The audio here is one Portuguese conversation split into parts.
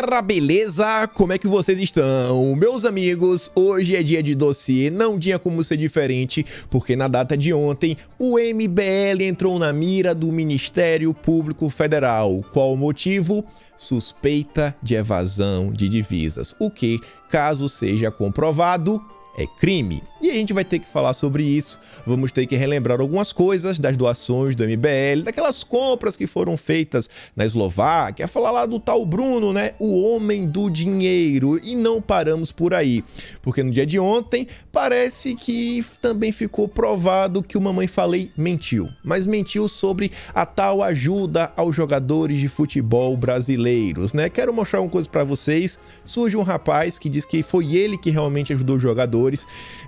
galera, beleza? Como é que vocês estão? Meus amigos, hoje é dia de dossiê, não tinha como ser diferente, porque na data de ontem, o MBL entrou na mira do Ministério Público Federal. Qual o motivo? Suspeita de evasão de divisas, o que, caso seja comprovado, é crime. E a gente vai ter que falar sobre isso, vamos ter que relembrar algumas coisas das doações do MBL, daquelas compras que foram feitas na Eslováquia, falar lá do tal Bruno, né? O homem do dinheiro. E não paramos por aí, porque no dia de ontem parece que também ficou provado que o Mamãe Falei mentiu, mas mentiu sobre a tal ajuda aos jogadores de futebol brasileiros, né? Quero mostrar uma coisa para vocês. Surge um rapaz que diz que foi ele que realmente ajudou os jogadores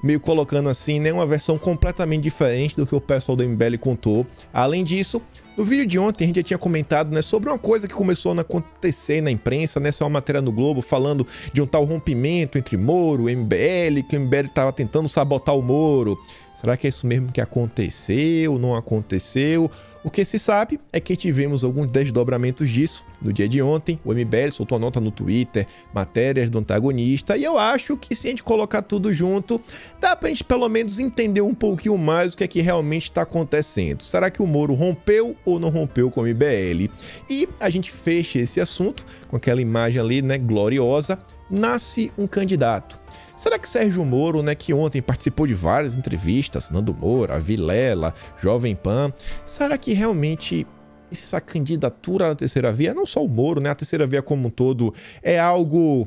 meio colocando assim, né, uma versão completamente diferente do que o pessoal do MBL contou. Além disso, no vídeo de ontem a gente já tinha comentado né, sobre uma coisa que começou a acontecer na imprensa, né, só uma matéria no Globo falando de um tal rompimento entre Moro e MBL, que o MBL estava tentando sabotar o Moro. Será que é isso mesmo que aconteceu, não aconteceu? O que se sabe é que tivemos alguns desdobramentos disso. No dia de ontem, o MBL soltou a nota no Twitter, matérias do antagonista, e eu acho que se a gente colocar tudo junto, dá pra gente pelo menos entender um pouquinho mais o que é que realmente está acontecendo. Será que o Moro rompeu ou não rompeu com o MBL? E a gente fecha esse assunto com aquela imagem ali, né, gloriosa, nasce um candidato. Será que Sérgio Moro, né, que ontem participou de várias entrevistas, Nando Moura, Vilela, Jovem Pan, será que realmente essa candidatura à terceira via, não só o Moro, né, a terceira via como um todo, é algo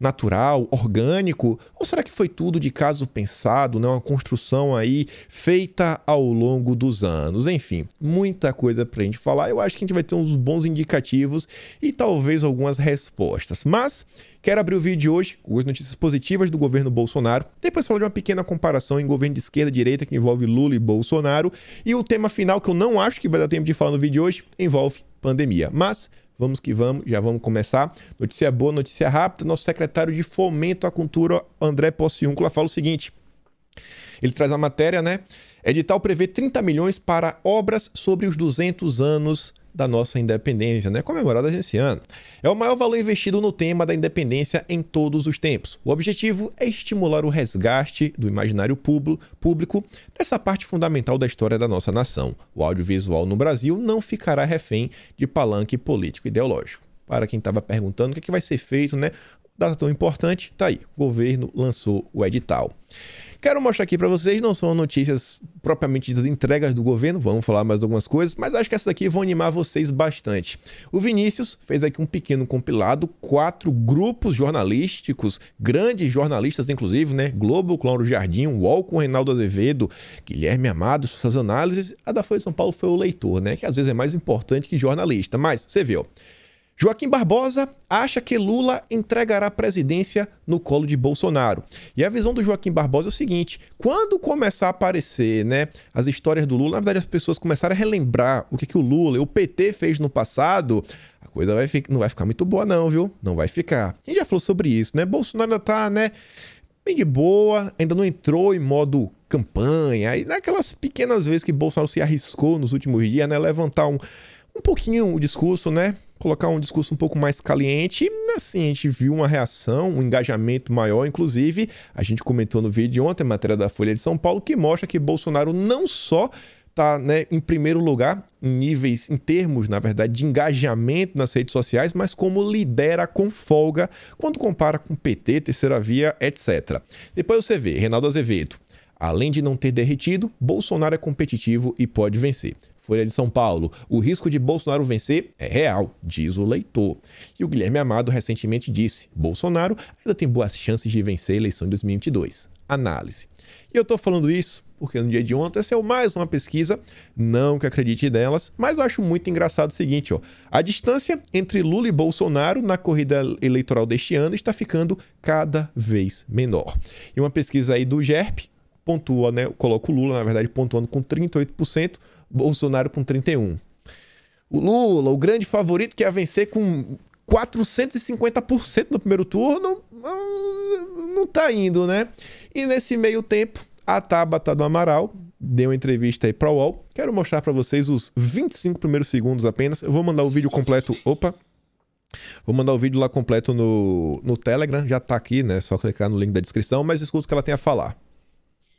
natural, orgânico? Ou será que foi tudo de caso pensado, né? uma construção aí feita ao longo dos anos? Enfim, muita coisa para a gente falar. Eu acho que a gente vai ter uns bons indicativos e talvez algumas respostas. Mas Quero abrir o vídeo de hoje com as notícias positivas do governo Bolsonaro, depois falar de uma pequena comparação em governo de esquerda e direita que envolve Lula e Bolsonaro, e o tema final que eu não acho que vai dar tempo de falar no vídeo de hoje envolve pandemia. Mas Vamos que vamos, já vamos começar. Notícia boa, notícia rápida. Nosso secretário de Fomento à Cultura, André Possiúncula, fala o seguinte. Ele traz a matéria, né? Edital prevê 30 milhões para obras sobre os 200 anos da nossa independência, né, comemorada esse ano. É o maior valor investido no tema da independência em todos os tempos. O objetivo é estimular o resgate do imaginário público dessa parte fundamental da história da nossa nação. O audiovisual no Brasil não ficará refém de palanque político-ideológico para quem estava perguntando o que, é que vai ser feito, né? data tão importante, tá aí. O governo lançou o edital. Quero mostrar aqui para vocês, não são notícias propriamente das entregas do governo, vamos falar mais algumas coisas, mas acho que essas aqui vão animar vocês bastante. O Vinícius fez aqui um pequeno compilado, quatro grupos jornalísticos, grandes jornalistas inclusive, né? Globo, Claro Jardim, UOL com Reinaldo Azevedo, Guilherme Amado, suas análises. A da Folha de São Paulo foi o leitor, né? Que às vezes é mais importante que jornalista, mas você viu. Joaquim Barbosa acha que Lula entregará a presidência no colo de Bolsonaro. E a visão do Joaquim Barbosa é o seguinte: quando começar a aparecer né, as histórias do Lula, na verdade as pessoas começarem a relembrar o que, que o Lula, o PT fez no passado, a coisa vai ficar, não vai ficar muito boa, não, viu? Não vai ficar. A gente já falou sobre isso, né? Bolsonaro ainda tá, né? Bem de boa, ainda não entrou em modo campanha. E naquelas pequenas vezes que Bolsonaro se arriscou nos últimos dias, né? Levantar um, um pouquinho o discurso, né? colocar um discurso um pouco mais caliente e assim a gente viu uma reação, um engajamento maior, inclusive a gente comentou no vídeo ontem a matéria da Folha de São Paulo que mostra que Bolsonaro não só está né, em primeiro lugar em níveis, em termos, na verdade, de engajamento nas redes sociais, mas como lidera com folga quando compara com PT, terceira via, etc. Depois você vê, Reinaldo Azevedo. Além de não ter derretido, Bolsonaro é competitivo e pode vencer. Folha de São Paulo. O risco de Bolsonaro vencer é real, diz o leitor. E o Guilherme Amado recentemente disse: Bolsonaro ainda tem boas chances de vencer a eleição de 2022. Análise. E eu estou falando isso porque no dia de ontem essa é mais uma pesquisa, não que acredite nelas, mas eu acho muito engraçado o seguinte, ó. A distância entre Lula e Bolsonaro na corrida eleitoral deste ano está ficando cada vez menor. E uma pesquisa aí do GERP pontua, né, coloca o Lula, na verdade, pontuando com 38%, Bolsonaro com 31. O Lula, o grande favorito que ia vencer com 450% no primeiro turno, hum, não tá indo, né? E nesse meio tempo, a Tabata do Amaral deu uma entrevista aí para o UOL. Quero mostrar para vocês os 25 primeiros segundos apenas. Eu vou mandar o vídeo completo. Opa! Vou mandar o vídeo lá completo no, no Telegram, já tá aqui, né? Só clicar no link da descrição, mas escuta o que ela tem a falar.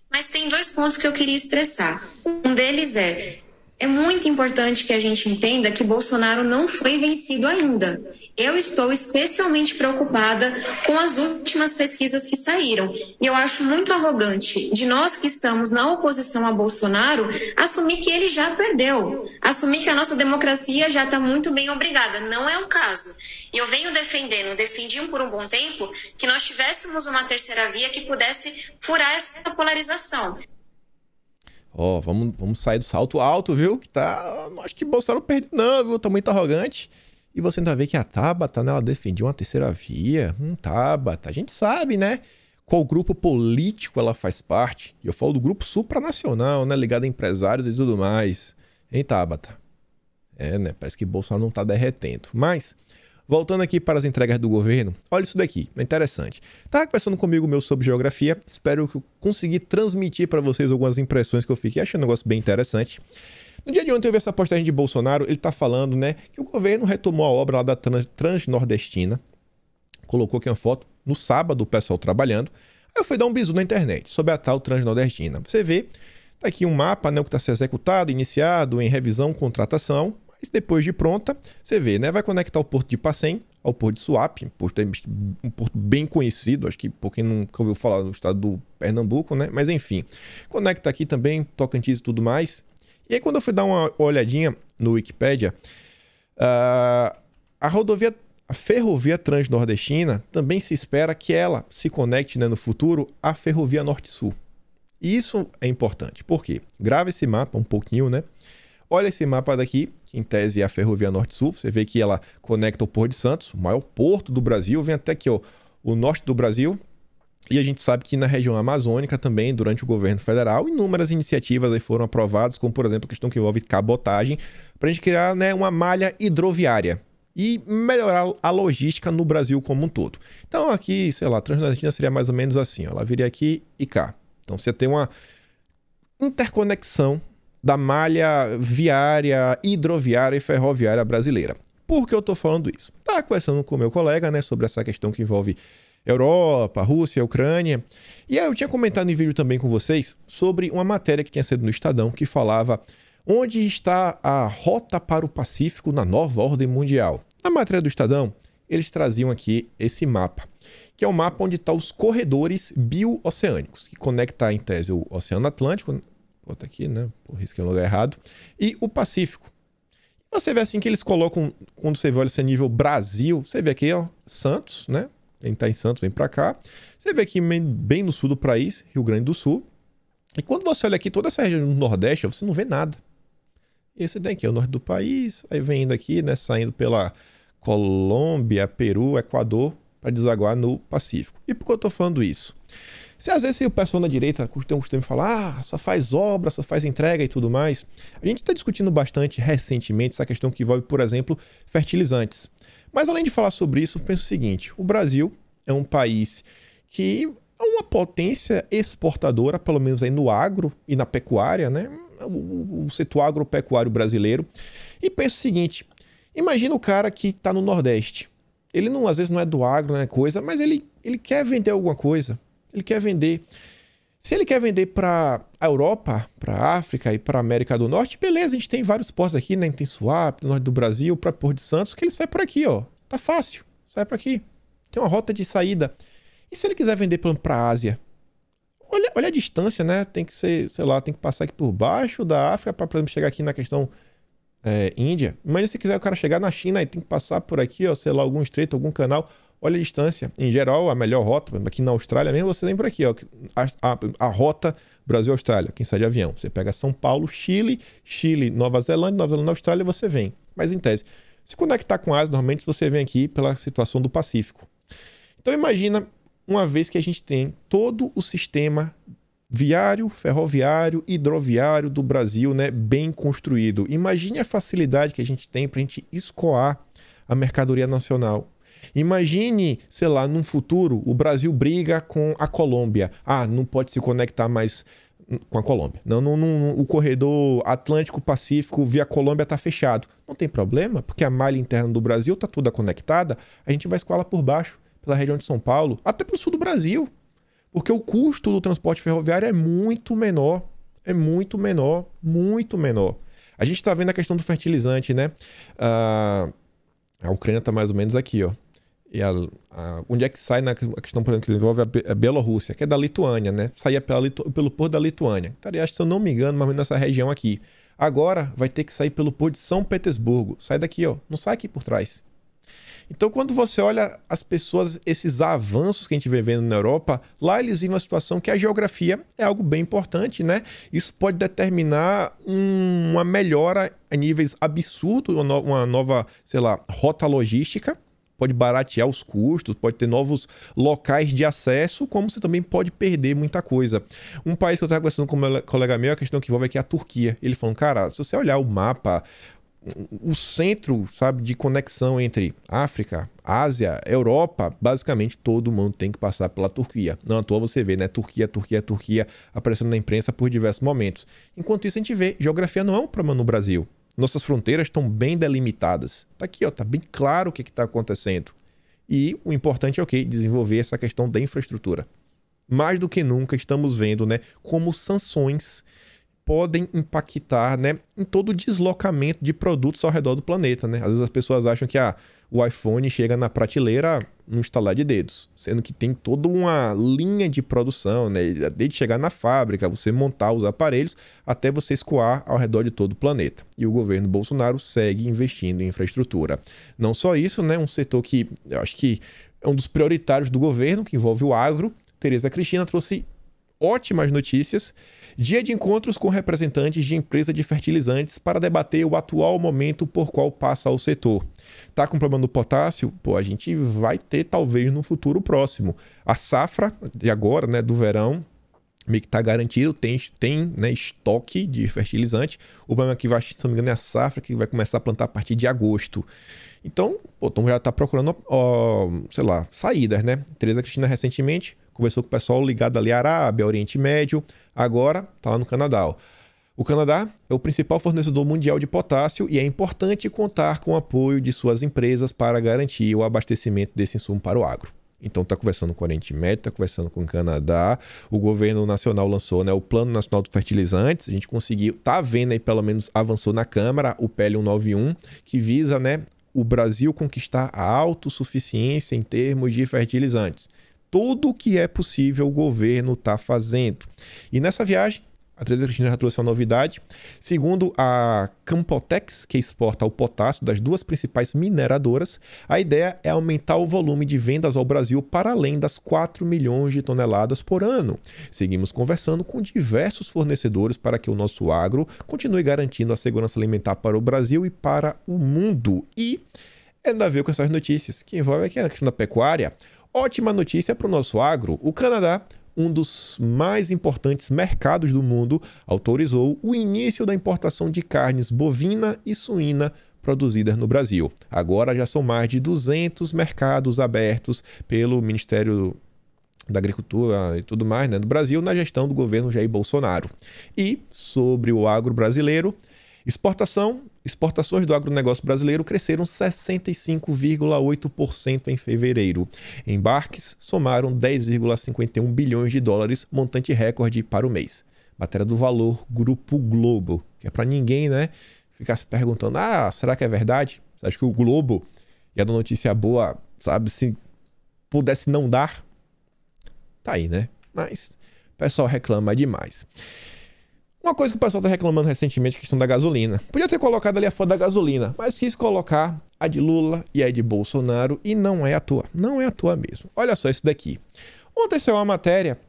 Mas tem dois pontos que eu queria estressar. Um deles é: é muito importante que a gente entenda que Bolsonaro não foi vencido ainda. Eu estou especialmente preocupada com as últimas pesquisas que saíram. E eu acho muito arrogante de nós que estamos na oposição a Bolsonaro assumir que ele já perdeu, assumir que a nossa democracia já está muito bem obrigada. Não é o caso. E eu venho defendendo, defendiam por um bom tempo, que nós tivéssemos uma terceira via que pudesse furar essa polarização. Ó, oh, vamos, vamos sair do salto alto, viu? Que tá. Acho que Bolsonaro perdeu, não, viu? Tá muito arrogante. E você ainda vê que a Tabata, né, ela defendia uma terceira via. não hum, Tabata. A gente sabe, né? Qual grupo político ela faz parte. E eu falo do grupo supranacional, né? Ligado a empresários e tudo mais. Hein, Tabata? É, né? Parece que Bolsonaro não tá derretendo. Mas Voltando aqui para as entregas do governo, olha isso daqui, é interessante. Estava conversando comigo meu sobre geografia, espero que eu consegui transmitir para vocês algumas impressões que eu fiquei achando um negócio bem interessante. No dia de ontem eu vi essa postagem de Bolsonaro, ele está falando né, que o governo retomou a obra lá da Transnordestina, colocou aqui uma foto no sábado, o pessoal trabalhando. Aí eu fui dar um bisu na internet sobre a tal Transnordestina. Você vê, tá aqui um mapa né, o que está sendo executado, iniciado, em revisão, contratação, mas depois de pronta, você vê, né? Vai conectar o porto de Passem ao porto de Suape, um porto, um porto bem conhecido, acho que por quem nunca ouviu falar no estado do Pernambuco, né? Mas enfim, conecta aqui também, Tocantins e tudo mais. E aí quando eu fui dar uma olhadinha no Wikipedia, uh, a rodovia, a ferrovia transnordestina também se espera que ela se conecte né, no futuro à ferrovia norte-sul. E isso é importante, porque grava esse mapa um pouquinho, né? Olha esse mapa daqui, que em tese é a Ferrovia Norte-Sul. Você vê que ela conecta o Porto de Santos, o maior porto do Brasil, vem até aqui, ó, o norte do Brasil. E a gente sabe que na região amazônica também, durante o governo federal, inúmeras iniciativas aí foram aprovadas, como por exemplo a questão que envolve cabotagem, para a gente criar né, uma malha hidroviária e melhorar a logística no Brasil como um todo. Então aqui, sei lá, Transnordestina seria mais ou menos assim, ó, ela viria aqui e cá. Então você tem uma interconexão da malha viária, hidroviária e ferroviária brasileira. Por que eu estou falando isso? Tava tá conversando com meu colega né, sobre essa questão que envolve Europa, Rússia, Ucrânia. E aí eu tinha comentado em vídeo também com vocês sobre uma matéria que tinha sido no Estadão que falava onde está a rota para o Pacífico na nova ordem mundial. Na matéria do Estadão, eles traziam aqui esse mapa, que é o um mapa onde estão tá os corredores bioceânicos, que conecta em tese o Oceano Atlântico Bota aqui, né? Pô, risquei no lugar errado. E o Pacífico. Você vê assim que eles colocam, quando você olha esse nível Brasil, você vê aqui, ó, Santos, né? Quem tá em Santos vem para cá. Você vê aqui bem no sul do país, Rio Grande do Sul. E quando você olha aqui toda essa região do Nordeste, você não vê nada. Esse daqui é o norte do país, aí vem indo aqui, né, saindo pela Colômbia, Peru, Equador, para desaguar no Pacífico. E por que eu tô falando isso? Se às vezes se o pessoal da direita tem o costume de falar, ah, só faz obra, só faz entrega e tudo mais, a gente está discutindo bastante recentemente essa questão que envolve, por exemplo, fertilizantes. Mas além de falar sobre isso, penso o seguinte: o Brasil é um país que é uma potência exportadora, pelo menos aí no agro e na pecuária, né? O, o setor agropecuário brasileiro. E penso o seguinte: imagina o cara que está no Nordeste. Ele não, às vezes não é do agro, não é coisa, mas ele, ele quer vender alguma coisa ele quer vender. Se ele quer vender para a Europa, para a África e para a América do Norte, beleza, a gente tem vários portos aqui, né? Tem Suape, no norte do Brasil, para Porto de Santos, que ele sai por aqui, ó. Tá fácil, sai por aqui. Tem uma rota de saída. E se ele quiser vender para a Ásia? Olha, olha a distância, né? Tem que ser, sei lá, tem que passar aqui por baixo da África para, por exemplo, chegar aqui na questão é, Índia. Imagina se quiser o cara chegar na China e tem que passar por aqui, ó, sei lá, algum estreito, algum canal. Olha a distância. Em geral, a melhor rota, aqui na Austrália mesmo, você vem por aqui, ó, a, a, a rota Brasil-Austrália, quem sai de avião. Você pega São Paulo, Chile, Chile, Nova Zelândia, Nova Zelândia, Austrália, você vem. Mas em tese, se conectar com a Ásia, normalmente você vem aqui pela situação do Pacífico. Então imagina uma vez que a gente tem todo o sistema viário, ferroviário, hidroviário do Brasil, né, bem construído. Imagine a facilidade que a gente tem para a gente escoar a mercadoria nacional Imagine, sei lá, num futuro, o Brasil briga com a Colômbia. Ah, não pode se conectar mais com a Colômbia. Não, não, não o corredor Atlântico-Pacífico via Colômbia está fechado. Não tem problema, porque a malha interna do Brasil está toda conectada. A gente vai escola por baixo, pela região de São Paulo, até pelo sul do Brasil. Porque o custo do transporte ferroviário é muito menor. É muito menor, muito menor. A gente está vendo a questão do fertilizante, né? Uh, a Ucrânia está mais ou menos aqui, ó e a, a, onde é que sai na questão por exemplo, que envolve a, Bielorrússia, que é da Lituânia, né? Saía pela, pelo porto da Lituânia. Estaria, se eu não me engano, mas nessa região aqui. Agora vai ter que sair pelo porto de São Petersburgo. Sai daqui, ó. Não sai aqui por trás. Então, quando você olha as pessoas, esses avanços que a gente vem vendo na Europa, lá eles vivem uma situação que a geografia é algo bem importante, né? Isso pode determinar um, uma melhora a níveis absurdos, uma, no, uma nova, sei lá, rota logística pode baratear os custos, pode ter novos locais de acesso, como você também pode perder muita coisa. Um país que eu estava conversando com um colega meu, a questão que envolve aqui é a Turquia. Ele falou, cara, se você olhar o mapa, o centro, sabe, de conexão entre África, Ásia, Europa, basicamente todo mundo tem que passar pela Turquia. Não à toa você vê, né? Turquia, Turquia, Turquia aparecendo na imprensa por diversos momentos. Enquanto isso, a gente vê, geografia não é um problema no Brasil. Nossas fronteiras estão bem delimitadas. Está aqui, está bem claro o que está acontecendo. E o importante é o okay, Desenvolver essa questão da infraestrutura. Mais do que nunca estamos vendo né, como sanções podem impactar né, em todo o deslocamento de produtos ao redor do planeta. Né? Às vezes as pessoas acham que ah, o iPhone chega na prateleira no estalar de dedos, sendo que tem toda uma linha de produção, né? Desde chegar na fábrica, você montar os aparelhos, até você escoar ao redor de todo o planeta. E o governo Bolsonaro segue investindo em infraestrutura. Não só isso, né? Um setor que eu acho que é um dos prioritários do governo, que envolve o agro. Tereza Cristina trouxe ótimas notícias, dia de encontros com representantes de empresa de fertilizantes para debater o atual momento por qual passa o setor. Tá com problema do potássio? Pô, a gente vai ter talvez no futuro próximo. A safra de agora, né, do verão, meio que está garantido, tem, tem né, estoque de fertilizante. O problema é que vai, se não me engano, é a safra que vai começar a plantar a partir de agosto. Então, o então Tom já está procurando, ó, sei lá, saídas, né? Teresa Cristina recentemente conversou com o pessoal ligado ali à Arábia, Oriente Médio, agora está lá no Canadá. Ó. O Canadá é o principal fornecedor mundial de potássio e é importante contar com o apoio de suas empresas para garantir o abastecimento desse insumo para o agro. Então está conversando com o Oriente Médio, está conversando com o Canadá. O governo nacional lançou né, o Plano Nacional de Fertilizantes. A gente conseguiu, está vendo aí, pelo menos avançou na Câmara o PL 191, que visa né, o Brasil conquistar a autossuficiência em termos de fertilizantes tudo o que é possível o governo está fazendo. E nessa viagem, a Teresa Cristina já trouxe uma novidade. Segundo a Campotex, que exporta o potássio das duas principais mineradoras, a ideia é aumentar o volume de vendas ao Brasil para além das 4 milhões de toneladas por ano. Seguimos conversando com diversos fornecedores para que o nosso agro continue garantindo a segurança alimentar para o Brasil e para o mundo. E é ainda a ver com essas notícias, que envolve aqui é a questão da pecuária. Ótima notícia para o nosso agro: o Canadá um dos mais importantes mercados do mundo, autorizou o início da importação de carnes bovina e suína produzidas no Brasil. Agora já são mais de 200 mercados abertos pelo Ministério da Agricultura e tudo mais né, do Brasil na gestão do governo Jair Bolsonaro. E sobre o agro brasileiro, exportação exportações do agronegócio brasileiro cresceram 65,8% em fevereiro. Embarques somaram 10,51 bilhões de dólares, montante recorde para o mês. Matéria do Valor, Grupo Globo, que é para ninguém, né, ficar se perguntando: "Ah, será que é verdade?" Acho que o Globo ia dar notícia boa, sabe, se pudesse não dar. Tá aí, né? Mas o pessoal reclama demais. Uma coisa que o pessoal está reclamando recentemente, é a questão da gasolina. Podia ter colocado ali a foto da gasolina, mas quis colocar a de Lula e a de Bolsonaro e não é a tua. Não é a tua mesmo. Olha só isso daqui. Ontem saiu uma matéria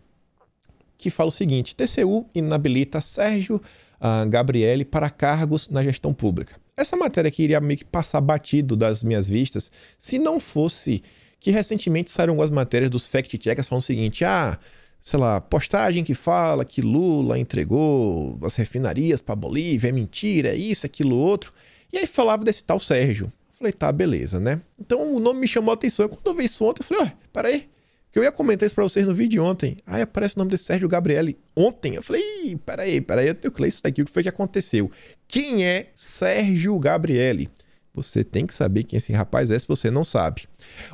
que fala o seguinte: TCU inabilita Sérgio uh, Gabriele para cargos na gestão pública. Essa matéria que iria meio que passar batido das minhas vistas se não fosse que recentemente saíram algumas matérias dos fact-checkers falando o seguinte: ah, sei lá, postagem que fala que Lula entregou as refinarias para Bolívia, é mentira, é isso, aquilo, outro. E aí falava desse tal Sérgio. Eu falei, tá, beleza, né? Então o nome me chamou a atenção. eu Quando eu vi isso ontem, eu falei, ó, peraí, que eu ia comentar isso pra vocês no vídeo ontem. Aí aparece o nome desse Sérgio Gabriele ontem. Eu falei, Ih, peraí, peraí, eu tenho que ler isso daqui, o que foi que aconteceu? Quem é Sérgio Gabriele? Você tem que saber quem esse rapaz é se você não sabe.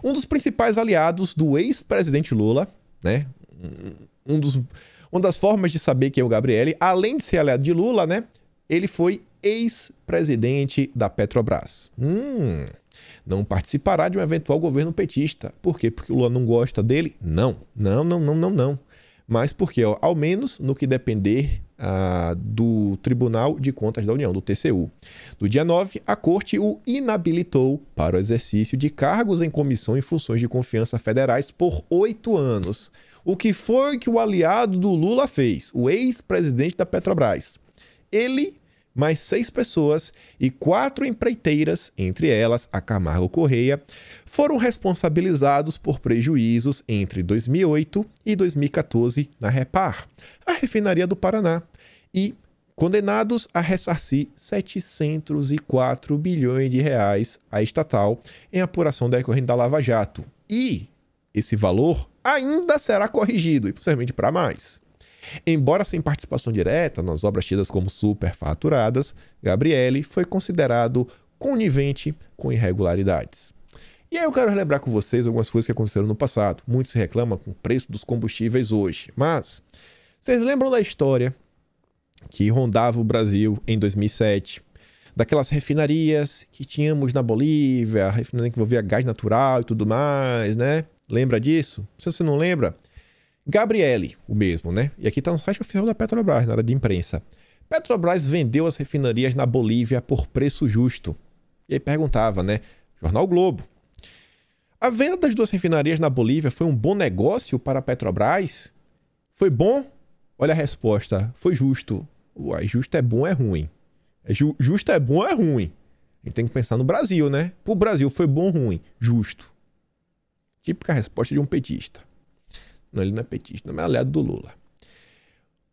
Um dos principais aliados do ex-presidente Lula, né? um dos, uma das formas de saber quem é o Gabriel, além de ser aliado de Lula, né? Ele foi ex-presidente da Petrobras. Hum, não participará de um eventual governo petista. Por quê? Porque o Lula não gosta dele? Não, não, não, não, não, não. Mas porque, ó, ao menos no que depender ah, do Tribunal de Contas da União, do TCU. No dia 9, a Corte o inabilitou para o exercício de cargos em comissão e funções de confiança federais por oito anos. O que foi que o aliado do Lula fez? O ex-presidente da Petrobras. Ele, mais seis pessoas e quatro empreiteiras, entre elas a Camargo Correia, foram responsabilizados por prejuízos entre 2008 e 2014 na Repar, a refinaria do Paraná, e condenados a ressarcir 704 bilhões de reais à estatal em apuração decorrente da Lava Jato. E esse valor ainda será corrigido, e possivelmente para mais. Embora sem participação direta nas obras tidas como superfaturadas, Gabriele foi considerado conivente com irregularidades. E aí eu quero relembrar com vocês algumas coisas que aconteceram no passado. Muito se reclama com o preço dos combustíveis hoje, mas vocês lembram da história que rondava o Brasil em 2007? Daquelas refinarias que tínhamos na Bolívia, a refinaria que envolvia gás natural e tudo mais, né? Lembra disso? Se você não lembra, Gabriele, o mesmo, né? E aqui está no site oficial da Petrobras, na área de imprensa. Petrobras vendeu as refinarias na Bolívia por preço justo. E aí perguntava, né? Jornal Globo. A venda das duas refinarias na Bolívia foi um bom negócio para a Petrobras? Foi bom? Olha a resposta. Foi justo. Uai, justo é bom, é ruim. É justo é bom, é ruim. A gente tem que pensar no Brasil, né? Para O Brasil foi bom, ruim, justo. Típica resposta de um petista. Não, ele não é petista, não é aliado do Lula.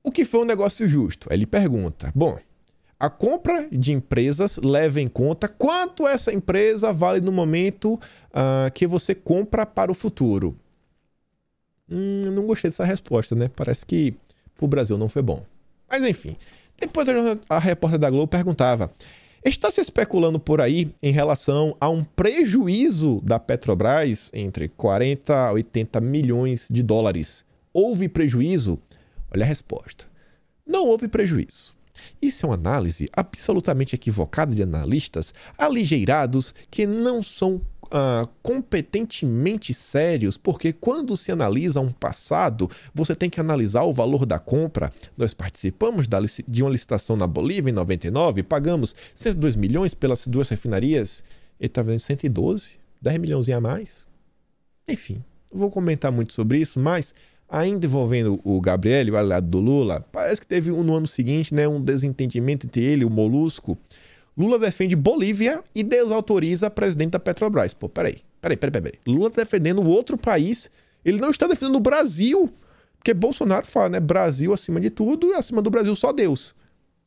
O que foi um negócio justo? Ele pergunta: bom, a compra de empresas leva em conta quanto essa empresa vale no momento uh, que você compra para o futuro. Hum, não gostei dessa resposta, né? Parece que para o Brasil não foi bom. Mas enfim. Depois a repórter da Globo perguntava: Está se especulando por aí em relação a um prejuízo da Petrobras entre 40 a 80 milhões de dólares. Houve prejuízo? Olha a resposta. Não houve prejuízo. Isso é uma análise absolutamente equivocada de analistas aligeirados que não são uh, competentemente sérios, porque quando se analisa um passado, você tem que analisar o valor da compra. Nós participamos da, de uma licitação na Bolívia em 99, pagamos 102 milhões pelas duas refinarias, ele está vendendo 112, 10 milhões a mais. Enfim, não vou comentar muito sobre isso, mas ainda envolvendo o Gabriel, o aliado do Lula, parece que teve um, no ano seguinte né, um desentendimento entre ele e o Molusco. Lula defende Bolívia e desautoriza a presidente da Petrobras. Pô, peraí, peraí, peraí, peraí. Lula tá defendendo outro país. Ele não está defendendo o Brasil. Porque Bolsonaro fala, né? Brasil acima de tudo e acima do Brasil só Deus.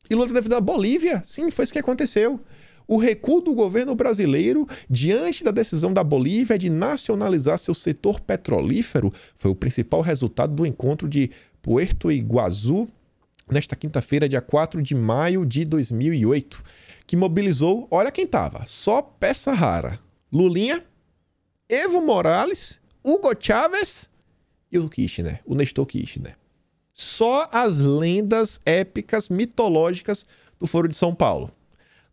E Lula tá defendendo a Bolívia. Sim, foi isso que aconteceu. O recuo do governo brasileiro diante da decisão da Bolívia de nacionalizar seu setor petrolífero foi o principal resultado do encontro de Puerto Iguazu nesta quinta-feira, dia 4 de maio de 2008 que mobilizou, olha quem tava, só peça rara. Lulinha, Evo Morales, Hugo Chávez e o Kirchner, o Nestor Kirchner. Só as lendas épicas, mitológicas do Foro de São Paulo.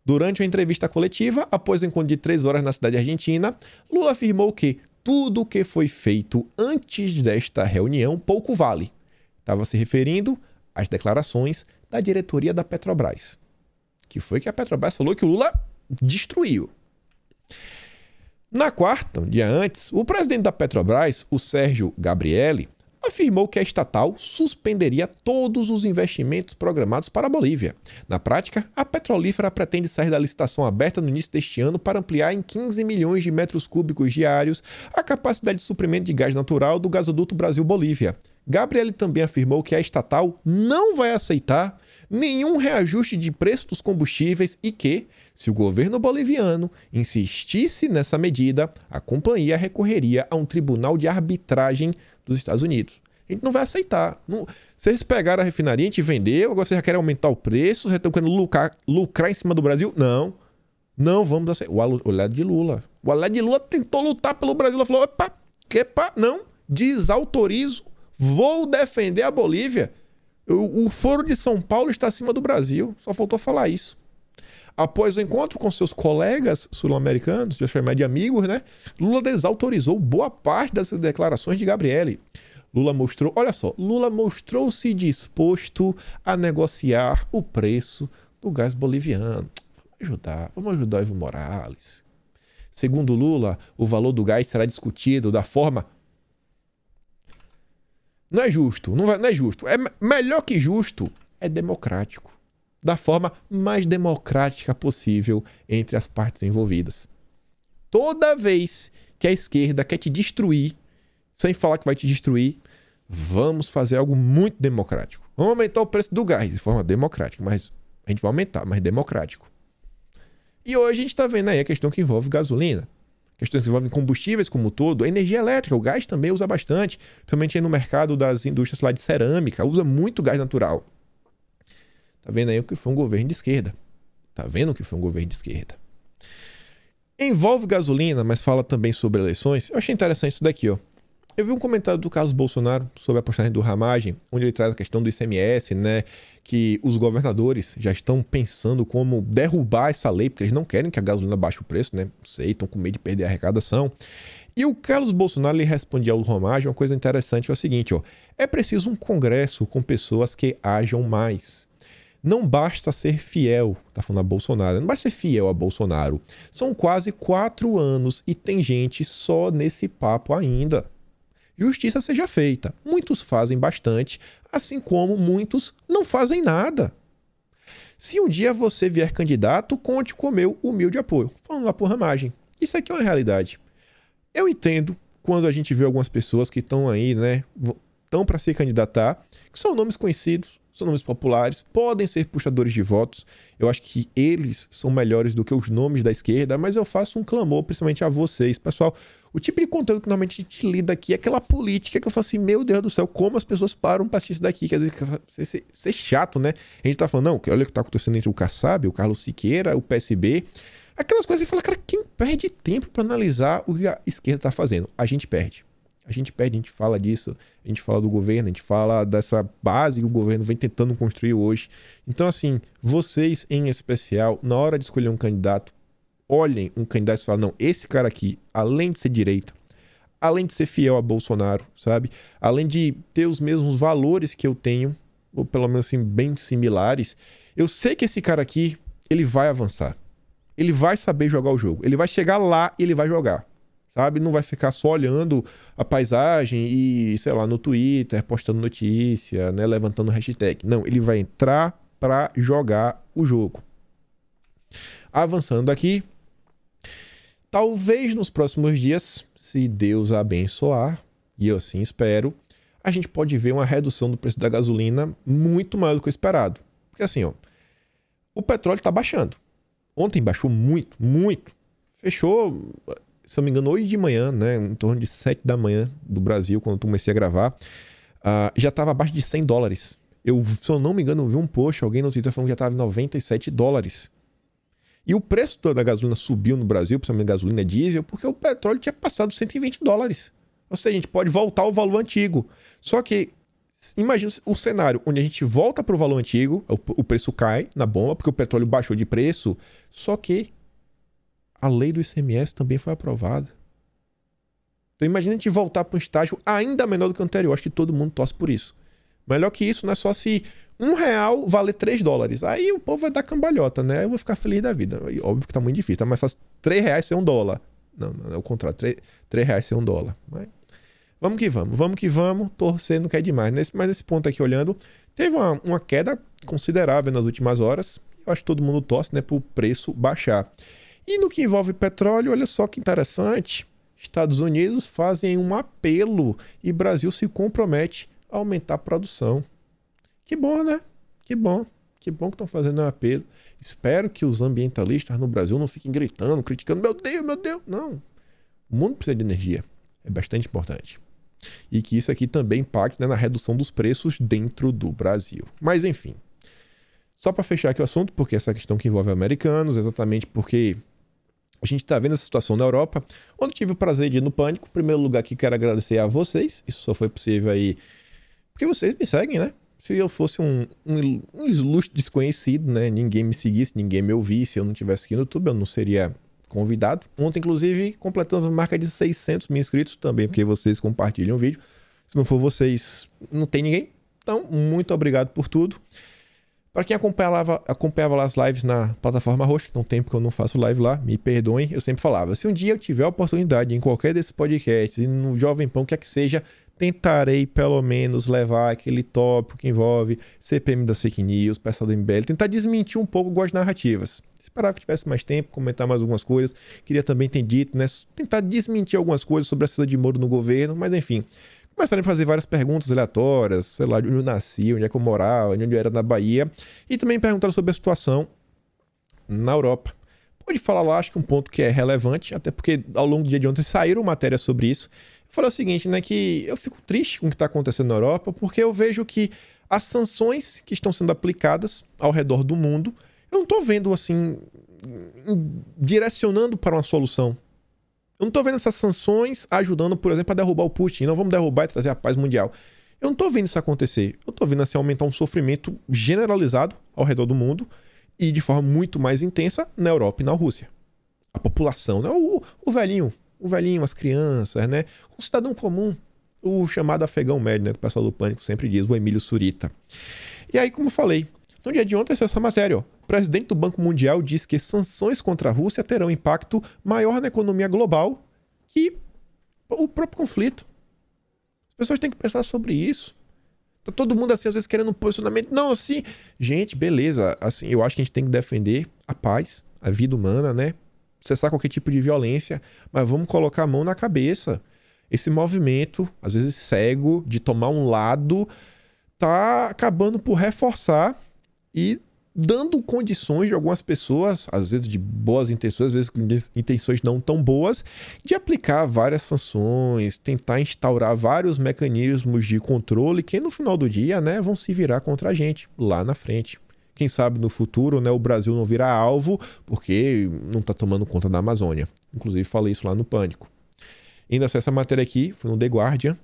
Durante uma entrevista coletiva, após o um encontro de três horas na cidade argentina, Lula afirmou que tudo o que foi feito antes desta reunião pouco vale. Estava se referindo às declarações da diretoria da Petrobras que foi que a Petrobras falou que o Lula destruiu. Na quarta, um dia antes, o presidente da Petrobras, o Sérgio Gabrielli, afirmou que a estatal suspenderia todos os investimentos programados para a Bolívia. Na prática, a petrolífera pretende sair da licitação aberta no início deste ano para ampliar em 15 milhões de metros cúbicos diários a capacidade de suprimento de gás natural do gasoduto Brasil-Bolívia. Gabriele também afirmou que a estatal não vai aceitar nenhum reajuste de preço dos combustíveis e que, se o governo boliviano insistisse nessa medida, a companhia recorreria a um tribunal de arbitragem dos Estados Unidos. A gente não vai aceitar. Não... Vocês pegaram a refinaria, a gente vendeu, agora vocês já querem aumentar o preço, vocês estão querendo lucrar, lucrar em cima do Brasil? Não. Não vamos aceitar. O olhar de Lula. O olhar de Lula tentou lutar pelo Brasil. Ele falou: opa, que pá, não, desautorizo, vou defender a Bolívia. O Foro de São Paulo está acima do Brasil, só faltou falar isso. Após o encontro com seus colegas sul-americanos, de chamar de amigos, né? Lula desautorizou boa parte das declarações de Gabriele. Lula mostrou, olha só, Lula mostrou-se disposto a negociar o preço do gás boliviano. Vamos ajudar, vamos ajudar Evo Morales. Segundo Lula, o valor do gás será discutido da forma não é justo, não, não é justo. É melhor que justo, é democrático. Da forma mais democrática possível entre as partes envolvidas. Toda vez que a esquerda quer te destruir, sem falar que vai te destruir, vamos fazer algo muito democrático. Vamos aumentar o preço do gás de forma democrática, mas a gente vai aumentar, mas democrático. E hoje a gente está vendo aí a questão que envolve gasolina questões que envolvem combustíveis como um todo, a energia elétrica, o gás também usa bastante, principalmente no mercado das indústrias lá de cerâmica, usa muito gás natural. Tá vendo aí o que foi um governo de esquerda. Tá vendo o que foi um governo de esquerda. Envolve gasolina, mas fala também sobre eleições. Eu achei interessante isso daqui, ó. Eu vi um comentário do Carlos Bolsonaro sobre a postagem do Ramagem, onde ele traz a questão do ICMS, né? Que os governadores já estão pensando como derrubar essa lei, porque eles não querem que a gasolina baixe o preço, né? Não sei, estão com medo de perder a arrecadação. E o Carlos Bolsonaro lhe respondia ao Ramagem uma coisa interessante, que é o seguinte, ó. É preciso um congresso com pessoas que ajam mais. Não basta ser fiel, tá falando a Bolsonaro, não basta ser fiel a Bolsonaro. São quase quatro anos e tem gente só nesse papo ainda justiça seja feita. Muitos fazem bastante, assim como muitos não fazem nada. Se um dia você vier candidato, conte com o meu humilde apoio. Falando lá por ramagem. Isso aqui é uma realidade. Eu entendo quando a gente vê algumas pessoas que estão aí, né? Estão para se candidatar, que são nomes conhecidos, são nomes populares, podem ser puxadores de votos. Eu acho que eles são melhores do que os nomes da esquerda, mas eu faço um clamor, principalmente a vocês, pessoal. O tipo de conteúdo que normalmente a gente lida aqui é aquela política que eu falo assim, meu Deus do céu, como as pessoas param pra assistir isso daqui? Quer dizer, ser, ser é chato, né? A gente tá falando, não, olha o que tá acontecendo entre o Kassab, o Carlos Siqueira, o PSB. Aquelas coisas que fala, cara, quem perde tempo para analisar o que a esquerda tá fazendo? A gente perde. A gente pede, a gente fala disso, a gente fala do governo, a gente fala dessa base que o governo vem tentando construir hoje. Então, assim, vocês em especial, na hora de escolher um candidato, olhem um candidato e falem: não, esse cara aqui, além de ser direita, além de ser fiel a Bolsonaro, sabe? Além de ter os mesmos valores que eu tenho, ou pelo menos assim, bem similares, eu sei que esse cara aqui, ele vai avançar. Ele vai saber jogar o jogo. Ele vai chegar lá e ele vai jogar sabe? Não vai ficar só olhando a paisagem e, sei lá, no Twitter, postando notícia, né? Levantando hashtag. Não, ele vai entrar para jogar o jogo. Avançando aqui, talvez nos próximos dias, se Deus abençoar, e eu assim espero, a gente pode ver uma redução do preço da gasolina muito maior do que o esperado. Porque assim, ó, o petróleo está baixando. Ontem baixou muito, muito. Fechou se eu não me engano, hoje de manhã, né, em torno de 7 da manhã do Brasil, quando eu comecei a gravar, uh, já estava abaixo de 100 dólares. Eu, se eu não me engano, vi um post, alguém no Twitter falando que já estava em 97 dólares. E o preço da gasolina subiu no Brasil, principalmente gasolina e diesel, porque o petróleo tinha passado 120 dólares. Ou seja, a gente pode voltar ao valor antigo. Só que imagina o cenário onde a gente volta para o valor antigo, o preço cai na bomba, porque o petróleo baixou de preço, só que a lei do ICMS também foi aprovada. Então imagina a gente voltar para um estágio ainda menor do que o anterior. Acho que todo mundo torce por isso. Melhor que isso não é só se um real valer 3 dólares. Aí o povo vai dar cambalhota, né? Eu vou ficar feliz da vida. óbvio que tá muito difícil, tá? Mas faz 3 reais ser um dólar. Não, não é o contrário. 3, 3 reais ser um dólar. Mas... Vamos que vamos, vamos que vamos. Torcer não quer demais. Nesse, mas nesse ponto aqui olhando, teve uma, uma queda considerável nas últimas horas. Eu acho que todo mundo torce, né? Pro preço baixar. E no que envolve petróleo, olha só que interessante. Estados Unidos fazem um apelo e Brasil se compromete a aumentar a produção. Que bom, né? Que bom. Que bom que estão fazendo um apelo. Espero que os ambientalistas no Brasil não fiquem gritando, criticando, meu Deus, meu Deus. Não. O mundo precisa de energia. É bastante importante. E que isso aqui também impacte né, na redução dos preços dentro do Brasil. Mas enfim. Só para fechar aqui o assunto, porque essa questão que envolve americanos, exatamente porque a gente está vendo essa situação na Europa, onde tive o prazer de ir no Pânico. primeiro lugar, que quero agradecer a vocês. Isso só foi possível aí porque vocês me seguem, né? Se eu fosse um, um, um ilustre desconhecido, né? Ninguém me seguisse, ninguém me ouvisse, eu não tivesse aqui no YouTube, eu não seria convidado. Ontem, inclusive, completamos a marca de 600 mil inscritos também, porque vocês compartilham o vídeo. Se não for vocês, não tem ninguém. Então, muito obrigado por tudo. Para quem acompanhava, acompanhava lá as lives na plataforma roxa, que tem um tempo que eu não faço live lá, me perdoem, eu sempre falava: se um dia eu tiver a oportunidade em qualquer desses podcasts, e no Jovem Pão, quer é que seja, tentarei pelo menos levar aquele tópico que envolve CPM das fake news, pessoal do MBL, tentar desmentir um pouco as narrativas. Esperava que tivesse mais tempo, comentar mais algumas coisas. Queria também ter dito, né? Tentar desmentir algumas coisas sobre a cidade de Moro no governo, mas enfim. Começaram a fazer várias perguntas aleatórias, sei lá, de onde eu nasci, onde é que eu morava, onde eu era na Bahia. E também perguntaram sobre a situação na Europa. Pode falar lá, acho que um ponto que é relevante, até porque ao longo do dia de ontem saíram matérias sobre isso. Eu falei o seguinte, né, que eu fico triste com o que está acontecendo na Europa, porque eu vejo que as sanções que estão sendo aplicadas ao redor do mundo, eu não estou vendo assim direcionando para uma solução. Eu não tô vendo essas sanções ajudando, por exemplo, a derrubar o Putin. Não vamos derrubar e trazer a paz mundial. Eu não tô vendo isso acontecer. Eu tô vendo assim aumentar um sofrimento generalizado ao redor do mundo e de forma muito mais intensa na Europa e na Rússia. A população, né? O, o velhinho, o velhinho, as crianças, né? O cidadão comum, o chamado afegão médio, né? Que o pessoal do pânico sempre diz, o Emílio Surita. E aí, como eu falei, no dia de ontem saiu essa matéria, ó. O presidente do Banco Mundial diz que sanções contra a Rússia terão impacto maior na economia global que o próprio conflito. As pessoas têm que pensar sobre isso. Tá todo mundo assim, às vezes, querendo um posicionamento. Não, assim. Gente, beleza. Assim, eu acho que a gente tem que defender a paz, a vida humana, né? Cessar qualquer tipo de violência. Mas vamos colocar a mão na cabeça. Esse movimento, às vezes cego, de tomar um lado, tá acabando por reforçar e dando condições de algumas pessoas, às vezes de boas intenções, às vezes com intenções não tão boas, de aplicar várias sanções, tentar instaurar vários mecanismos de controle que no final do dia, né, vão se virar contra a gente lá na frente. Quem sabe no futuro, né, o Brasil não virá alvo porque não está tomando conta da Amazônia. Inclusive falei isso lá no Pânico. Ainda essa matéria aqui, foi no The Guardian.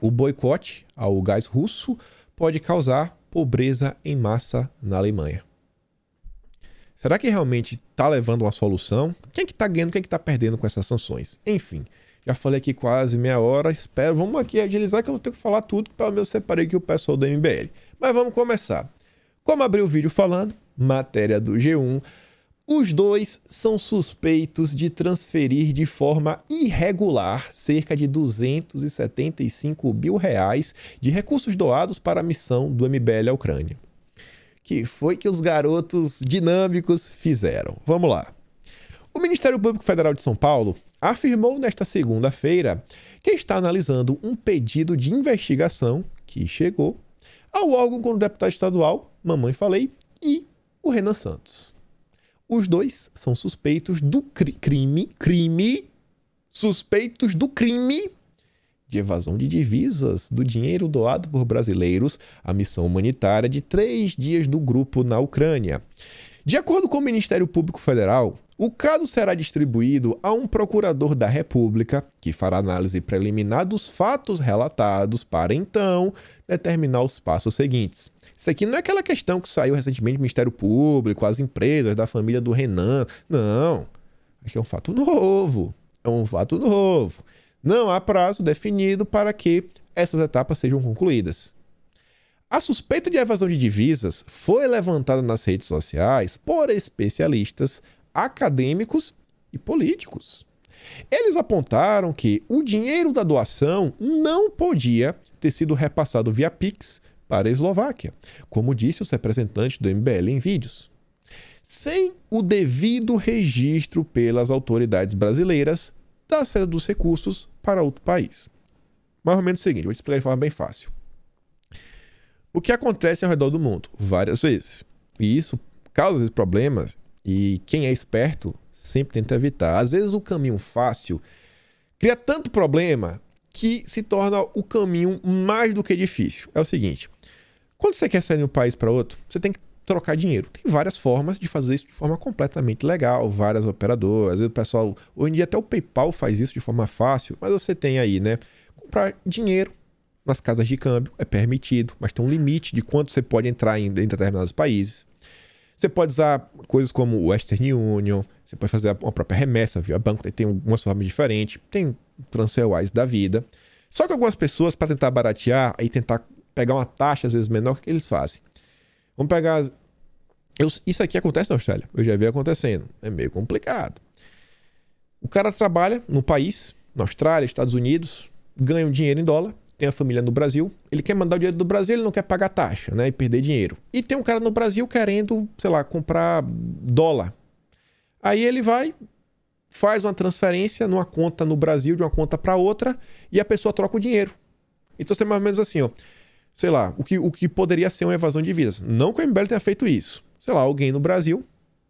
O boicote ao gás russo pode causar pobreza em massa na Alemanha. Será que realmente está levando uma solução? Quem é que está ganhando, quem é que está perdendo com essas sanções? Enfim, já falei aqui quase meia hora, espero. Vamos aqui agilizar que eu vou ter que falar tudo, pelo menos separei aqui o pessoal do MBL. Mas vamos começar. Como abrir o vídeo falando, matéria do G1, os dois são suspeitos de transferir de forma irregular cerca de 275 mil reais de recursos doados para a missão do MBL à Ucrânia. Que foi que os garotos dinâmicos fizeram? Vamos lá. O Ministério Público Federal de São Paulo afirmou nesta segunda-feira que está analisando um pedido de investigação que chegou ao órgão com o deputado estadual, Mamãe Falei, e o Renan Santos. Os dois são suspeitos do cri crime, crime, suspeitos do crime de evasão de divisas do dinheiro doado por brasileiros à missão humanitária de três dias do grupo na Ucrânia. De acordo com o Ministério Público Federal, o caso será distribuído a um procurador da República, que fará análise preliminar dos fatos relatados para então determinar os passos seguintes. Isso aqui não é aquela questão que saiu recentemente do Ministério Público, as empresas da família do Renan. Não. Aqui é um fato novo. É um fato novo. Não há prazo definido para que essas etapas sejam concluídas. A suspeita de evasão de divisas foi levantada nas redes sociais por especialistas, acadêmicos e políticos. Eles apontaram que o dinheiro da doação não podia ter sido repassado via Pix para a Eslováquia, como disse os representantes do MBL em vídeos. Sem o devido registro pelas autoridades brasileiras da sede dos recursos para outro país. Mais ou menos o seguinte, vou explicar de forma bem fácil. O que acontece ao redor do mundo? Várias vezes. E isso causa vezes problemas e quem é esperto sempre tenta evitar. Às vezes o caminho fácil cria tanto problema que se torna o caminho mais do que difícil. É o seguinte: quando você quer sair de um país para outro, você tem que trocar dinheiro. Tem várias formas de fazer isso de forma completamente legal, várias operadoras. o pessoal, hoje em dia até o PayPal faz isso de forma fácil, mas você tem aí, né? Comprar dinheiro nas casas de câmbio é permitido, mas tem um limite de quanto você pode entrar em, em determinados países. Você pode usar coisas como Western Union, você pode fazer uma própria remessa via banco, tem algumas formas diferentes, tem TransferWise da vida. Só que algumas pessoas, para tentar baratear e tentar pegar uma taxa às vezes menor, que eles fazem? Vamos pegar. Eu, isso aqui acontece na Austrália, eu já vi acontecendo. É meio complicado. O cara trabalha no país, na Austrália, Estados Unidos, ganha um dinheiro em dólar, tem a família no Brasil, ele quer mandar o dinheiro do Brasil, ele não quer pagar taxa, né? E perder dinheiro. E tem um cara no Brasil querendo, sei lá, comprar dólar. Aí ele vai, faz uma transferência numa conta no Brasil, de uma conta para outra, e a pessoa troca o dinheiro. Então você é mais ou menos assim, ó sei lá, o que, o que poderia ser uma evasão de vidas. Não que o MBL tenha feito isso. Sei lá, alguém no Brasil,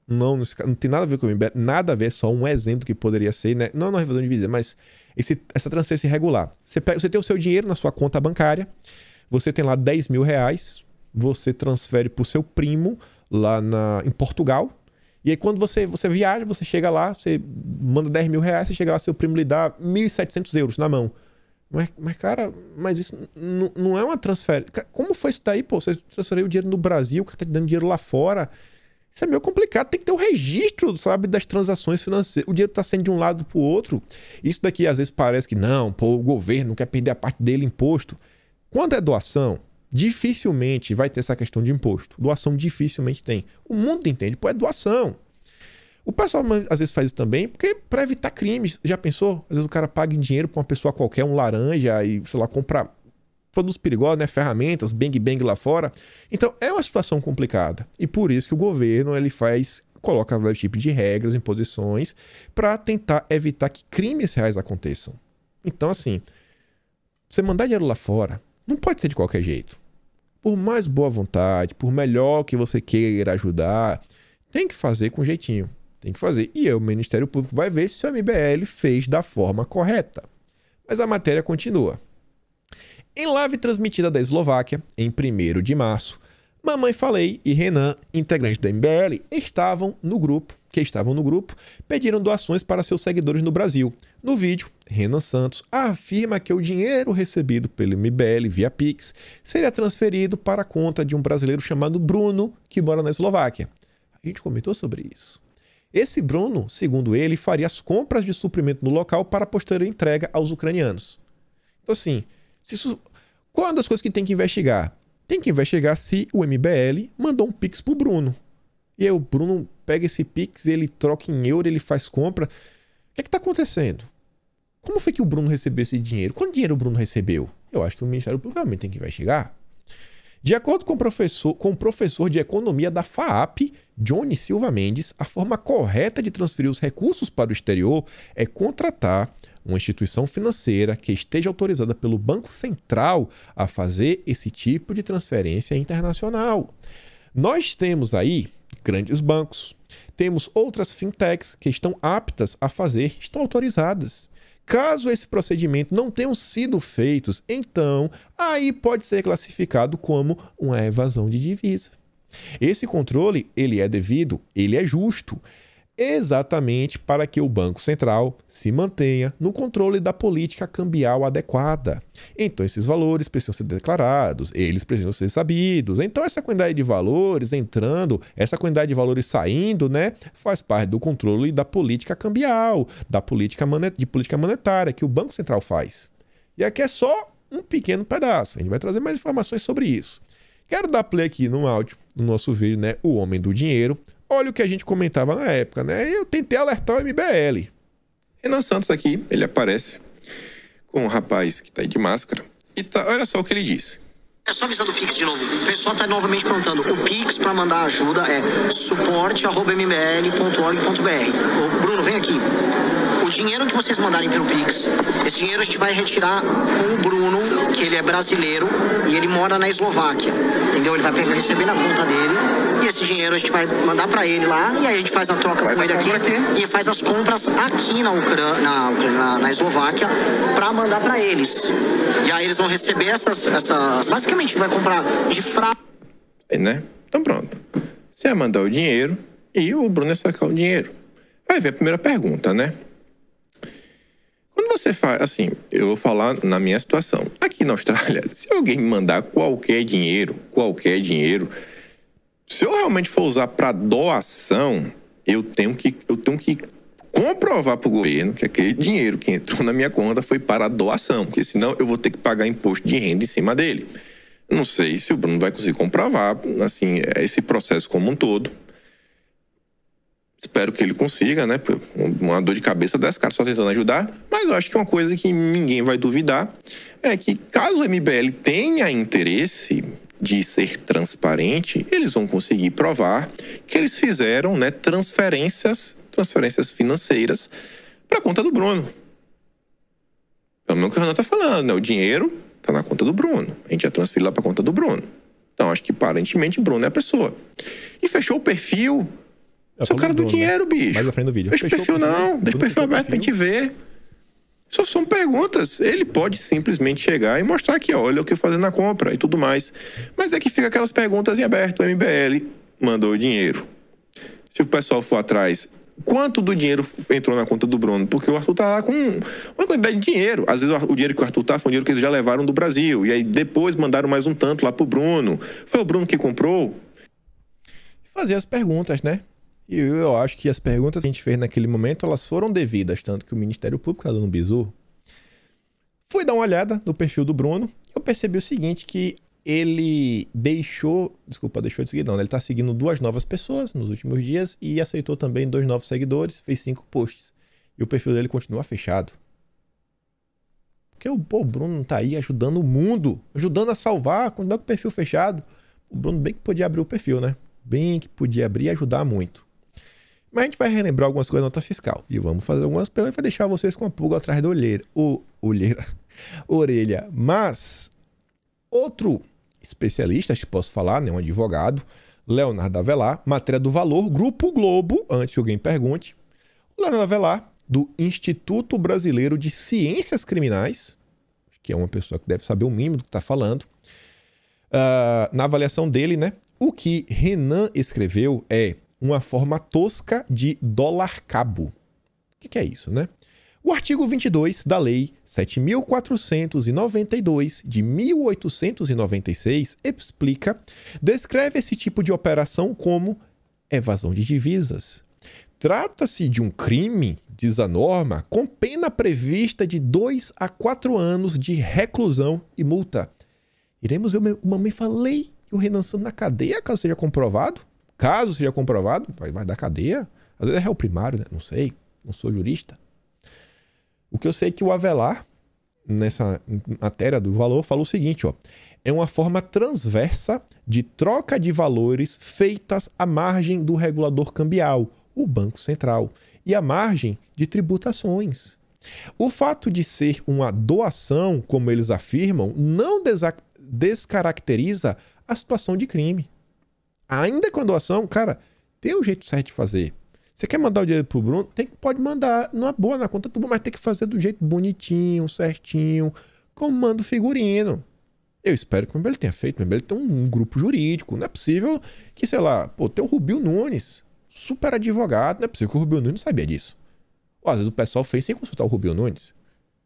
não, não tem nada a ver com o MBL, nada a ver, só um exemplo que poderia ser, né? Não, é uma evasão de vidas, mas esse, essa transferência irregular. Você, pega, você tem o seu dinheiro na sua conta bancária, você tem lá 10 mil reais, você transfere para o seu primo lá na, em Portugal, e aí, quando você, você viaja, você chega lá, você manda 10 mil reais, você chega lá, seu primo lhe dá 1.700 euros na mão. Mas, mas cara, mas isso não é uma transferência. Como foi isso daí, pô? Você transferiu o dinheiro no Brasil, o cara tá te dando dinheiro lá fora. Isso é meio complicado. Tem que ter o um registro, sabe, das transações financeiras. O dinheiro tá sendo de um lado para o outro. Isso daqui às vezes parece que não, pô, o governo não quer perder a parte dele imposto. Quando é doação, dificilmente vai ter essa questão de imposto. Doação dificilmente tem. O mundo entende, pô, é doação. O pessoal às vezes faz isso também porque para evitar crimes. Já pensou? Às vezes o cara paga em dinheiro pra uma pessoa qualquer, um laranja e, sei lá, compra produtos perigosos, né? Ferramentas, bang bang lá fora. Então é uma situação complicada. E por isso que o governo ele faz coloca vários tipos de regras, imposições para tentar evitar que crimes reais aconteçam. Então assim, você mandar dinheiro lá fora não pode ser de qualquer jeito. Por mais boa vontade, por melhor que você queira ajudar, tem que fazer com jeitinho. Tem que fazer. E o Ministério Público vai ver se o MBL fez da forma correta. Mas a matéria continua. Em live transmitida da Eslováquia, em 1 de março, Mamãe Falei e Renan, integrante do MBL, estavam no grupo, que estavam no grupo, pediram doações para seus seguidores no Brasil. No vídeo, Renan Santos afirma que o dinheiro recebido pelo MBL via Pix seria transferido para a conta de um brasileiro chamado Bruno, que mora na Eslováquia. A gente comentou sobre isso. Esse Bruno, segundo ele, faria as compras de suprimento no local para posterior entrega aos ucranianos. Então, assim, se isso... qual é uma das coisas que tem que investigar? Tem que investigar se o MBL mandou um Pix pro Bruno. E aí o Bruno pega esse Pix, ele troca em euro, ele faz compra. O que é que tá acontecendo? Como foi que o Bruno recebeu esse dinheiro? Quanto dinheiro o Bruno recebeu? Eu acho que o Ministério Público também tem que investigar. De acordo com o, professor, com professor de economia da FAAP, Johnny Silva Mendes, a forma correta de transferir os recursos para o exterior é contratar uma instituição financeira que esteja autorizada pelo Banco Central a fazer esse tipo de transferência internacional. Nós temos aí grandes bancos, temos outras fintechs que estão aptas a fazer, estão autorizadas. Caso esse procedimento não tenham sido feitos, então aí pode ser classificado como uma evasão de divisa. Esse controle, ele é devido, ele é justo exatamente para que o Banco Central se mantenha no controle da política cambial adequada. Então, esses valores precisam ser declarados, eles precisam ser sabidos. Então, essa quantidade de valores entrando, essa quantidade de valores saindo, né, faz parte do controle da política cambial, da política de política monetária que o Banco Central faz. E aqui é só um pequeno pedaço. A gente vai trazer mais informações sobre isso. Quero dar play aqui no áudio, no nosso vídeo, né? O Homem do Dinheiro, Olha o que a gente comentava na época, né? Eu tentei alertar o MBL. Renan Santos aqui, ele aparece com um rapaz que tá aí de máscara. E tá, olha só o que ele disse. É só avisando o Pix de novo. O pessoal tá novamente perguntando. O Pix para mandar ajuda é suporte.mbl.org.br. Bruno, vem aqui dinheiro que vocês mandarem pelo Pix, esse dinheiro a gente vai retirar com o Bruno, que ele é brasileiro e ele mora na Eslováquia. Entendeu? Ele vai pegar, receber na conta dele e esse dinheiro a gente vai mandar para ele lá e aí a gente faz a troca faz com ele aqui, aqui, e faz as compras aqui na Ucrânia, na, na, na, Eslováquia, para mandar para eles. E aí eles vão receber essas, essa, basicamente vai comprar de fraco. É, né? Então pronto. Você vai mandar o dinheiro e o Bruno vai sacar o dinheiro. Vai ver a primeira pergunta, né? você faz, assim, eu vou falar na minha situação. Aqui na Austrália, se alguém me mandar qualquer dinheiro, qualquer dinheiro, se eu realmente for usar para doação, eu tenho que eu tenho que comprovar para o governo que aquele dinheiro que entrou na minha conta foi para doação, porque senão eu vou ter que pagar imposto de renda em cima dele. Não sei se o Bruno vai conseguir comprovar, assim, esse processo como um todo. Espero que ele consiga, né? Uma dor de cabeça dessa, cara, só tentando ajudar. Mas eu acho que uma coisa que ninguém vai duvidar é que, caso o MBL tenha interesse de ser transparente, eles vão conseguir provar que eles fizeram né, transferências, transferências financeiras para a conta do Bruno. É o mesmo que o Renan está falando, né? O dinheiro está na conta do Bruno. A gente já transferiu lá para a conta do Bruno. Então, acho que aparentemente Bruno é a pessoa. E fechou o perfil eu sou o cara do, dinheiro, né? bicho. Mais à frente do vídeo. Deixa o perfil, não. Deixa o perfil aberto pra gente ver. Só são perguntas. Ele pode simplesmente chegar e mostrar aqui, ó, olha o que eu fazer na compra e tudo mais. Mas é que fica aquelas perguntas em aberto. O MBL mandou o dinheiro. Se o pessoal for atrás, quanto do dinheiro entrou na conta do Bruno? Porque o Arthur tá lá com uma quantidade de dinheiro. Às vezes o dinheiro que o Arthur tá foi um dinheiro que eles já levaram do Brasil. E aí depois mandaram mais um tanto lá pro Bruno. Foi o Bruno que comprou? Fazer as perguntas, né? E eu acho que as perguntas que a gente fez naquele momento, elas foram devidas, tanto que o Ministério Público está dando um bizu. Fui dar uma olhada no perfil do Bruno, eu percebi o seguinte, que ele deixou, desculpa, deixou de seguir não, né? ele está seguindo duas novas pessoas nos últimos dias e aceitou também dois novos seguidores, fez cinco posts. E o perfil dele continua fechado. Porque o, pô, o Bruno tá aí ajudando o mundo, ajudando a salvar, continuar com o perfil fechado. O Bruno bem que podia abrir o perfil, né? Bem que podia abrir e ajudar muito. Mas a gente vai relembrar algumas coisas da nota fiscal. E vamos fazer algumas perguntas para deixar vocês com a pulga atrás da olheira. O, olheira. orelha. Mas, outro especialista, acho que posso falar, né? Um advogado, Leonardo Avelar, matéria do valor, Grupo Globo, antes que alguém pergunte. O Leonardo Avelar, do Instituto Brasileiro de Ciências Criminais, que é uma pessoa que deve saber o mínimo do que está falando. Uh, na avaliação dele, né? O que Renan escreveu é uma forma tosca de dólar cabo. O que, que é isso, né? O artigo 22 da Lei 7492 de 1896 explica, descreve esse tipo de operação como evasão de divisas. Trata-se de um crime, diz a norma, com pena prevista de 2 a 4 anos de reclusão e multa. Iremos ver o mamãe falei e o Renan Santos na cadeia caso seja comprovado? Caso seja comprovado, vai, vai dar cadeia. Às vezes é réu primário, né? Não sei, não sou jurista. O que eu sei é que o Avelar, nessa matéria do valor, falou o seguinte, ó. É uma forma transversa de troca de valores feitas à margem do regulador cambial, o Banco Central, e à margem de tributações. O fato de ser uma doação, como eles afirmam, não descaracteriza a situação de crime ainda com a doação, cara, tem um jeito certo de fazer. Você quer mandar o dinheiro pro Bruno? Tem, pode mandar numa boa na conta do Bruno, mas tem que fazer do jeito bonitinho, certinho, como manda o figurino. Eu espero que o MBL tenha feito. O MBL tem um, um grupo jurídico. Não é possível que, sei lá, pô, tem o Rubio Nunes, super advogado. Não é possível que o Rubio Nunes sabia disso. Ou às vezes o pessoal fez sem consultar o Rubio Nunes.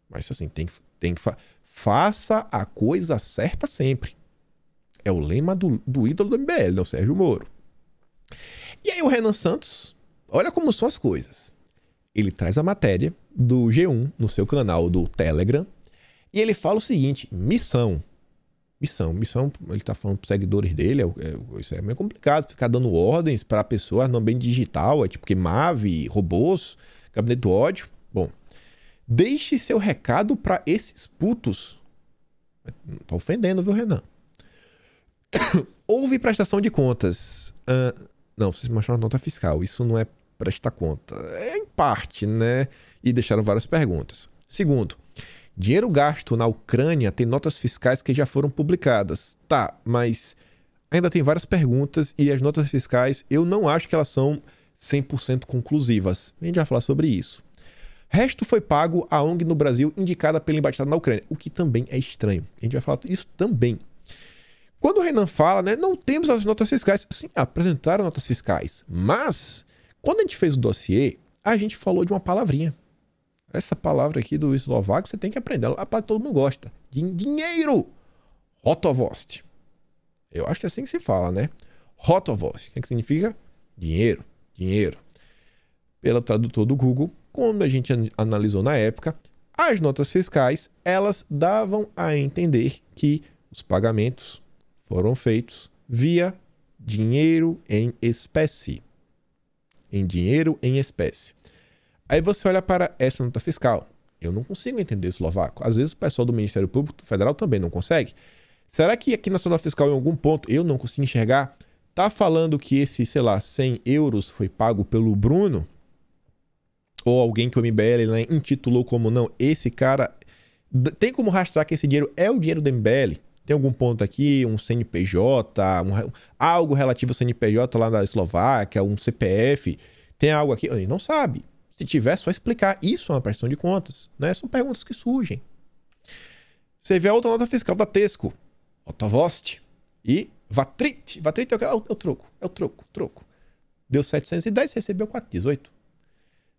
Mas assim, tem que, tem que fa faça a coisa certa sempre. É o lema do, do ídolo do MBL, não né? Sérgio Moro. E aí o Renan Santos, olha como são as coisas. Ele traz a matéria do G1 no seu canal do Telegram e ele fala o seguinte: missão. Missão, missão, ele tá falando pros seguidores dele, é, é, isso é meio complicado, ficar dando ordens para pessoas não é bem digital, é tipo que Mave, robôs, gabinete do ódio. Bom, deixe seu recado para esses putos. Tá ofendendo, viu, Renan? Houve prestação de contas. Uh, não, vocês mostraram nota fiscal. Isso não é prestar conta. É em parte, né? E deixaram várias perguntas. Segundo, dinheiro gasto na Ucrânia tem notas fiscais que já foram publicadas. Tá, mas ainda tem várias perguntas e as notas fiscais eu não acho que elas são 100% conclusivas. A gente vai falar sobre isso. Resto foi pago à ONG no Brasil indicada pela embaixada na Ucrânia, o que também é estranho. A gente vai falar isso também. Quando o Renan fala, né, não temos as notas fiscais. Sim, apresentaram notas fiscais. Mas, quando a gente fez o dossiê, a gente falou de uma palavrinha. Essa palavra aqui do eslovaco, você tem que aprender. A palavra que todo mundo gosta. Dinheiro! Rotovost. Eu acho que é assim que se fala, né? Rotovost. O que, é que significa? Dinheiro. Dinheiro. Pelo tradutor do Google, quando a gente analisou na época, as notas fiscais, elas davam a entender que os pagamentos foram feitos via dinheiro em espécie. Em dinheiro em espécie. Aí você olha para essa nota fiscal. Eu não consigo entender eslovaco. Às vezes o pessoal do Ministério Público Federal também não consegue. Será que aqui na nota fiscal, em algum ponto, eu não consigo enxergar? Tá falando que esse, sei lá, 100 euros foi pago pelo Bruno? Ou alguém que o MBL né, intitulou como não, esse cara. Tem como rastrear que esse dinheiro é o dinheiro do MBL? Tem algum ponto aqui, um CNPJ, um, algo relativo ao CNPJ lá da Eslováquia, um CPF? Tem algo aqui? Ele não sabe. Se tiver, só explicar. Isso é uma pressão de contas. Né? São perguntas que surgem. Você vê a outra nota fiscal da Tesco, Otovost e Vatrit. Vatrit é, é o, é o troco, é o troco, troco. Deu 710, recebeu 418.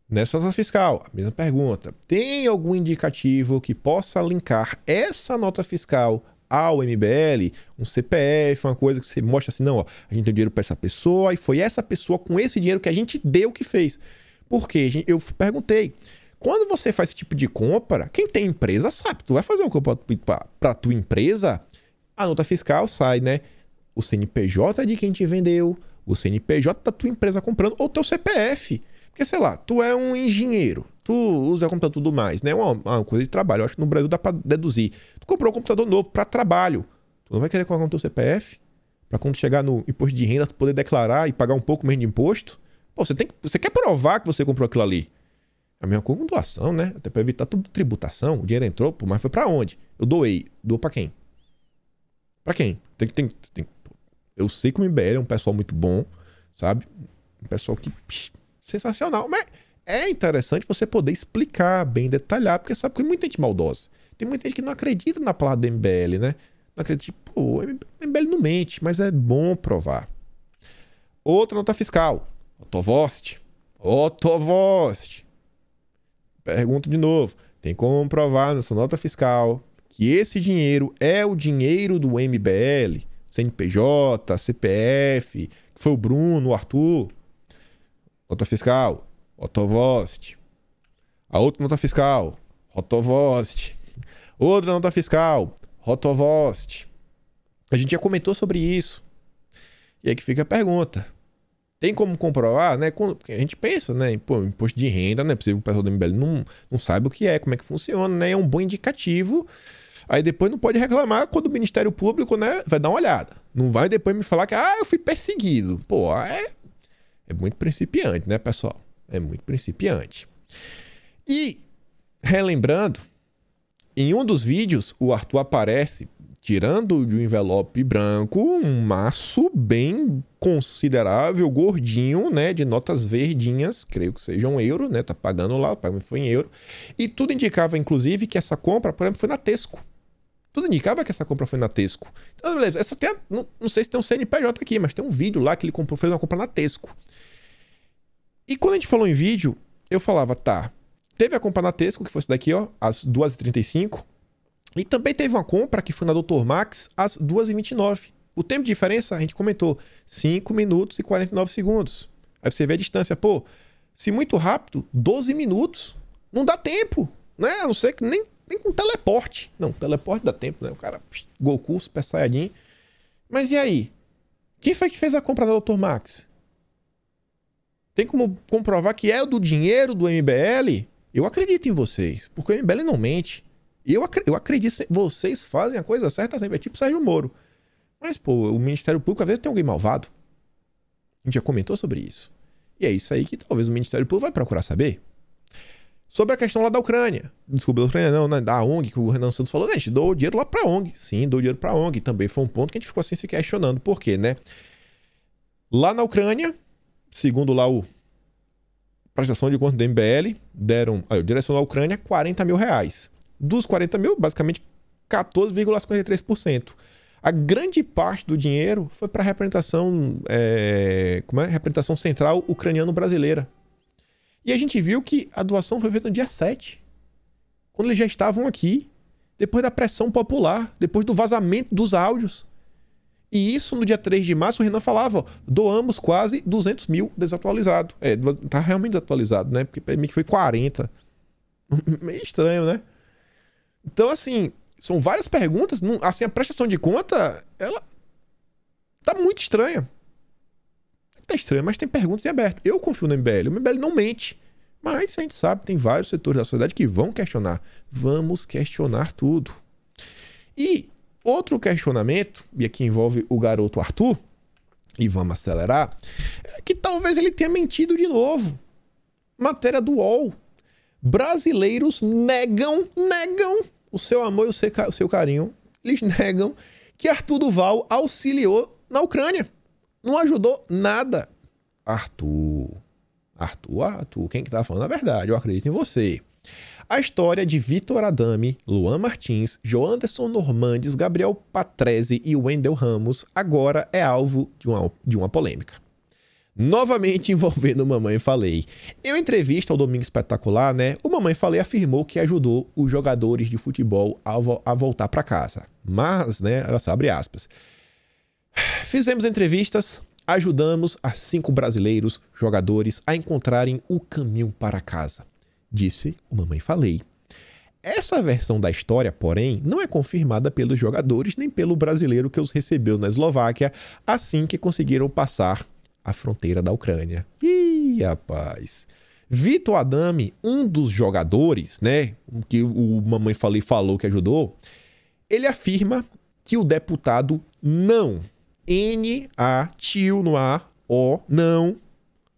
Nessa nota fiscal, a mesma pergunta. Tem algum indicativo que possa linkar essa nota fiscal ao MBL, um CPF, uma coisa que você mostra assim, não, ó, a gente deu dinheiro para essa pessoa e foi essa pessoa com esse dinheiro que a gente deu que fez. Porque eu perguntei, quando você faz esse tipo de compra, quem tem empresa sabe, tu vai fazer uma compra para tua empresa, a nota fiscal sai, né? O CNPJ é de quem te vendeu, o CNPJ da tua empresa comprando ou teu CPF. Porque sei lá, tu é um engenheiro, Tu usa computador tudo mais, né? É uma, uma coisa de trabalho. Eu acho que no Brasil dá para deduzir. Tu comprou um computador novo para trabalho. Tu não vai querer colocar no teu CPF para quando chegar no imposto de renda tu poder declarar e pagar um pouco menos de imposto. Pô, você, tem, você quer provar que você comprou aquilo ali. É a mesma coisa com doação, né? Até para evitar tudo tributação. O dinheiro entrou, pô, mas foi para onde? Eu doei. Doou para quem? Para quem? Tem, tem, tem, eu sei que o MBL é um pessoal muito bom, sabe? Um pessoal que. Psh, sensacional. Mas é interessante você poder explicar bem, detalhar, porque sabe que tem muita gente maldosa. Tem muita gente que não acredita na palavra do MBL, né? Não acredita, tipo, pô, MBL não mente, mas é bom provar. Outra nota fiscal, Otovost. Otovost. Pergunto de novo, tem como provar nessa nota fiscal que esse dinheiro é o dinheiro do MBL, CNPJ, CPF, que foi o Bruno, o Arthur? Nota fiscal, Rotovost. A outra nota fiscal, Rotovost. Outra nota fiscal, Rotovost. A gente já comentou sobre isso. E aí que fica a pergunta. Tem como comprovar, né? a gente pensa, né? Pô, imposto de renda, né? Possível o pessoal do MBL não, não sabe o que é, como é que funciona, né? É um bom indicativo. Aí depois não pode reclamar quando o Ministério Público, né? Vai dar uma olhada. Não vai depois me falar que, ah, eu fui perseguido. Pô, é, é muito principiante, né, pessoal? É muito principiante. E, relembrando, em um dos vídeos, o Arthur aparece tirando de um envelope branco um maço bem considerável, gordinho, né, de notas verdinhas, creio que seja um euro, né, tá pagando lá, o pagamento foi em euro, e tudo indicava, inclusive, que essa compra, por exemplo, foi na Tesco. Tudo indicava que essa compra foi na Tesco. Então, beleza, essa tem, não, não sei se tem um CNPJ aqui, mas tem um vídeo lá que ele comprou, fez uma compra na Tesco. E quando a gente falou em vídeo, eu falava, tá, teve a compra na Tesco, que foi daqui, ó, às 2h35. E também teve uma compra que foi na Doutor Max às 2h29. O tempo de diferença, a gente comentou, 5 minutos e 49 segundos. Aí você vê a distância, pô, se muito rápido, 12 minutos, não dá tempo, né? A não ser que nem, nem com teleporte. Não, teleporte dá tempo, né? O cara, psh, Goku, Super Saiyajin. Mas e aí? Quem foi que fez a compra na Doutor Max? Tem como comprovar que é do dinheiro do MBL? Eu acredito em vocês, porque o MBL não mente. eu, ac eu acredito, vocês fazem a coisa certa sempre. É tipo Sérgio Moro. Mas, pô, o Ministério Público às vezes tem alguém malvado. A gente já comentou sobre isso. E é isso aí que talvez o Ministério Público vai procurar saber. Sobre a questão lá da Ucrânia. Desculpa, da Ucrânia não, né? da ONG, que o Renan Santos falou, gente, dou dinheiro lá pra ONG. Sim, dou dinheiro pra ONG. Também foi um ponto que a gente ficou assim se questionando. Por quê, né? Lá na Ucrânia, segundo lá o prestação de conta do MBL, deram ah, direção à Ucrânia 40 mil reais. Dos 40 mil, basicamente 14,53%. A grande parte do dinheiro foi para a representação, é, como é? representação central ucraniano-brasileira. E a gente viu que a doação foi feita no dia 7, quando eles já estavam aqui, depois da pressão popular, depois do vazamento dos áudios. E isso no dia 3 de março o Renan falava, ó, doamos quase 200 mil desatualizado. É, tá realmente desatualizado, né? Porque pra que foi 40. meio estranho, né? Então, assim, são várias perguntas. assim, a prestação de conta, ela tá muito estranha. Tá estranha, mas tem perguntas em aberto. Eu confio no MBL. O MBL não mente. Mas a gente sabe, tem vários setores da sociedade que vão questionar. Vamos questionar tudo. E Outro questionamento, e aqui envolve o garoto Arthur, e vamos acelerar, é que talvez ele tenha mentido de novo. Matéria do UOL. Brasileiros negam, negam o seu amor e o seu carinho. Eles negam que Arthur Duval auxiliou na Ucrânia. Não ajudou nada. Arthur. Arthur, Arthur, quem que tá falando a verdade? Eu acredito em você. A história de Vitor Adame, Luan Martins, Joanderson Normandes, Gabriel Patrese e Wendel Ramos agora é alvo de uma, de uma polêmica. Novamente envolvendo o Mamãe Falei. Em uma entrevista ao Domingo Espetacular, né, o Mamãe Falei afirmou que ajudou os jogadores de futebol a, vo a voltar para casa. Mas, né, olha só, abre aspas. Fizemos entrevistas, ajudamos a cinco brasileiros jogadores a encontrarem o caminho para casa disse o Mamãe Falei. Essa versão da história, porém, não é confirmada pelos jogadores nem pelo brasileiro que os recebeu na Eslováquia assim que conseguiram passar a fronteira da Ucrânia. Ih, rapaz! Vitor Adame, um dos jogadores, né, que o Mamãe Falei falou que ajudou, ele afirma que o deputado não, N-A, tio no A, O, não,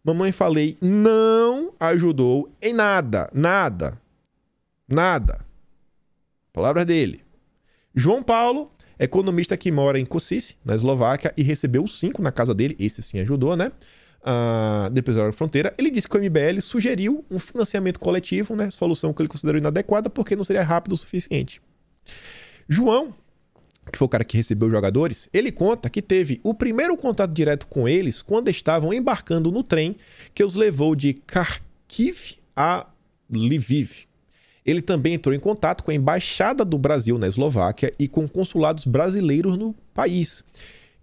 Mamãe falei, não ajudou em nada, nada, nada. Palavras dele. João Paulo, economista que mora em Kosice, na Eslováquia, e recebeu cinco na casa dele, esse sim ajudou, né? Uh, depois da fronteira, ele disse que o MBL sugeriu um financiamento coletivo, né? Solução que ele considerou inadequada porque não seria rápido o suficiente. João que foi o cara que recebeu os jogadores, ele conta que teve o primeiro contato direto com eles quando estavam embarcando no trem que os levou de Kharkiv a Lviv. Ele também entrou em contato com a embaixada do Brasil na Eslováquia e com consulados brasileiros no país.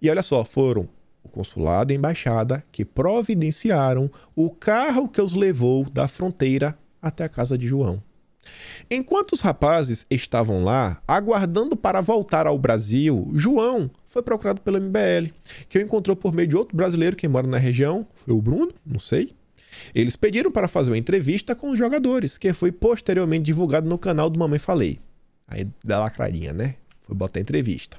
E olha só, foram o consulado e a embaixada que providenciaram o carro que os levou da fronteira até a casa de João. Enquanto os rapazes estavam lá, aguardando para voltar ao Brasil, João foi procurado pelo MBL, que o encontrou por meio de outro brasileiro que mora na região, foi o Bruno, não sei. Eles pediram para fazer uma entrevista com os jogadores, que foi posteriormente divulgado no canal do Mamãe Falei. Aí dá lacradinha, né? Foi botar entrevista.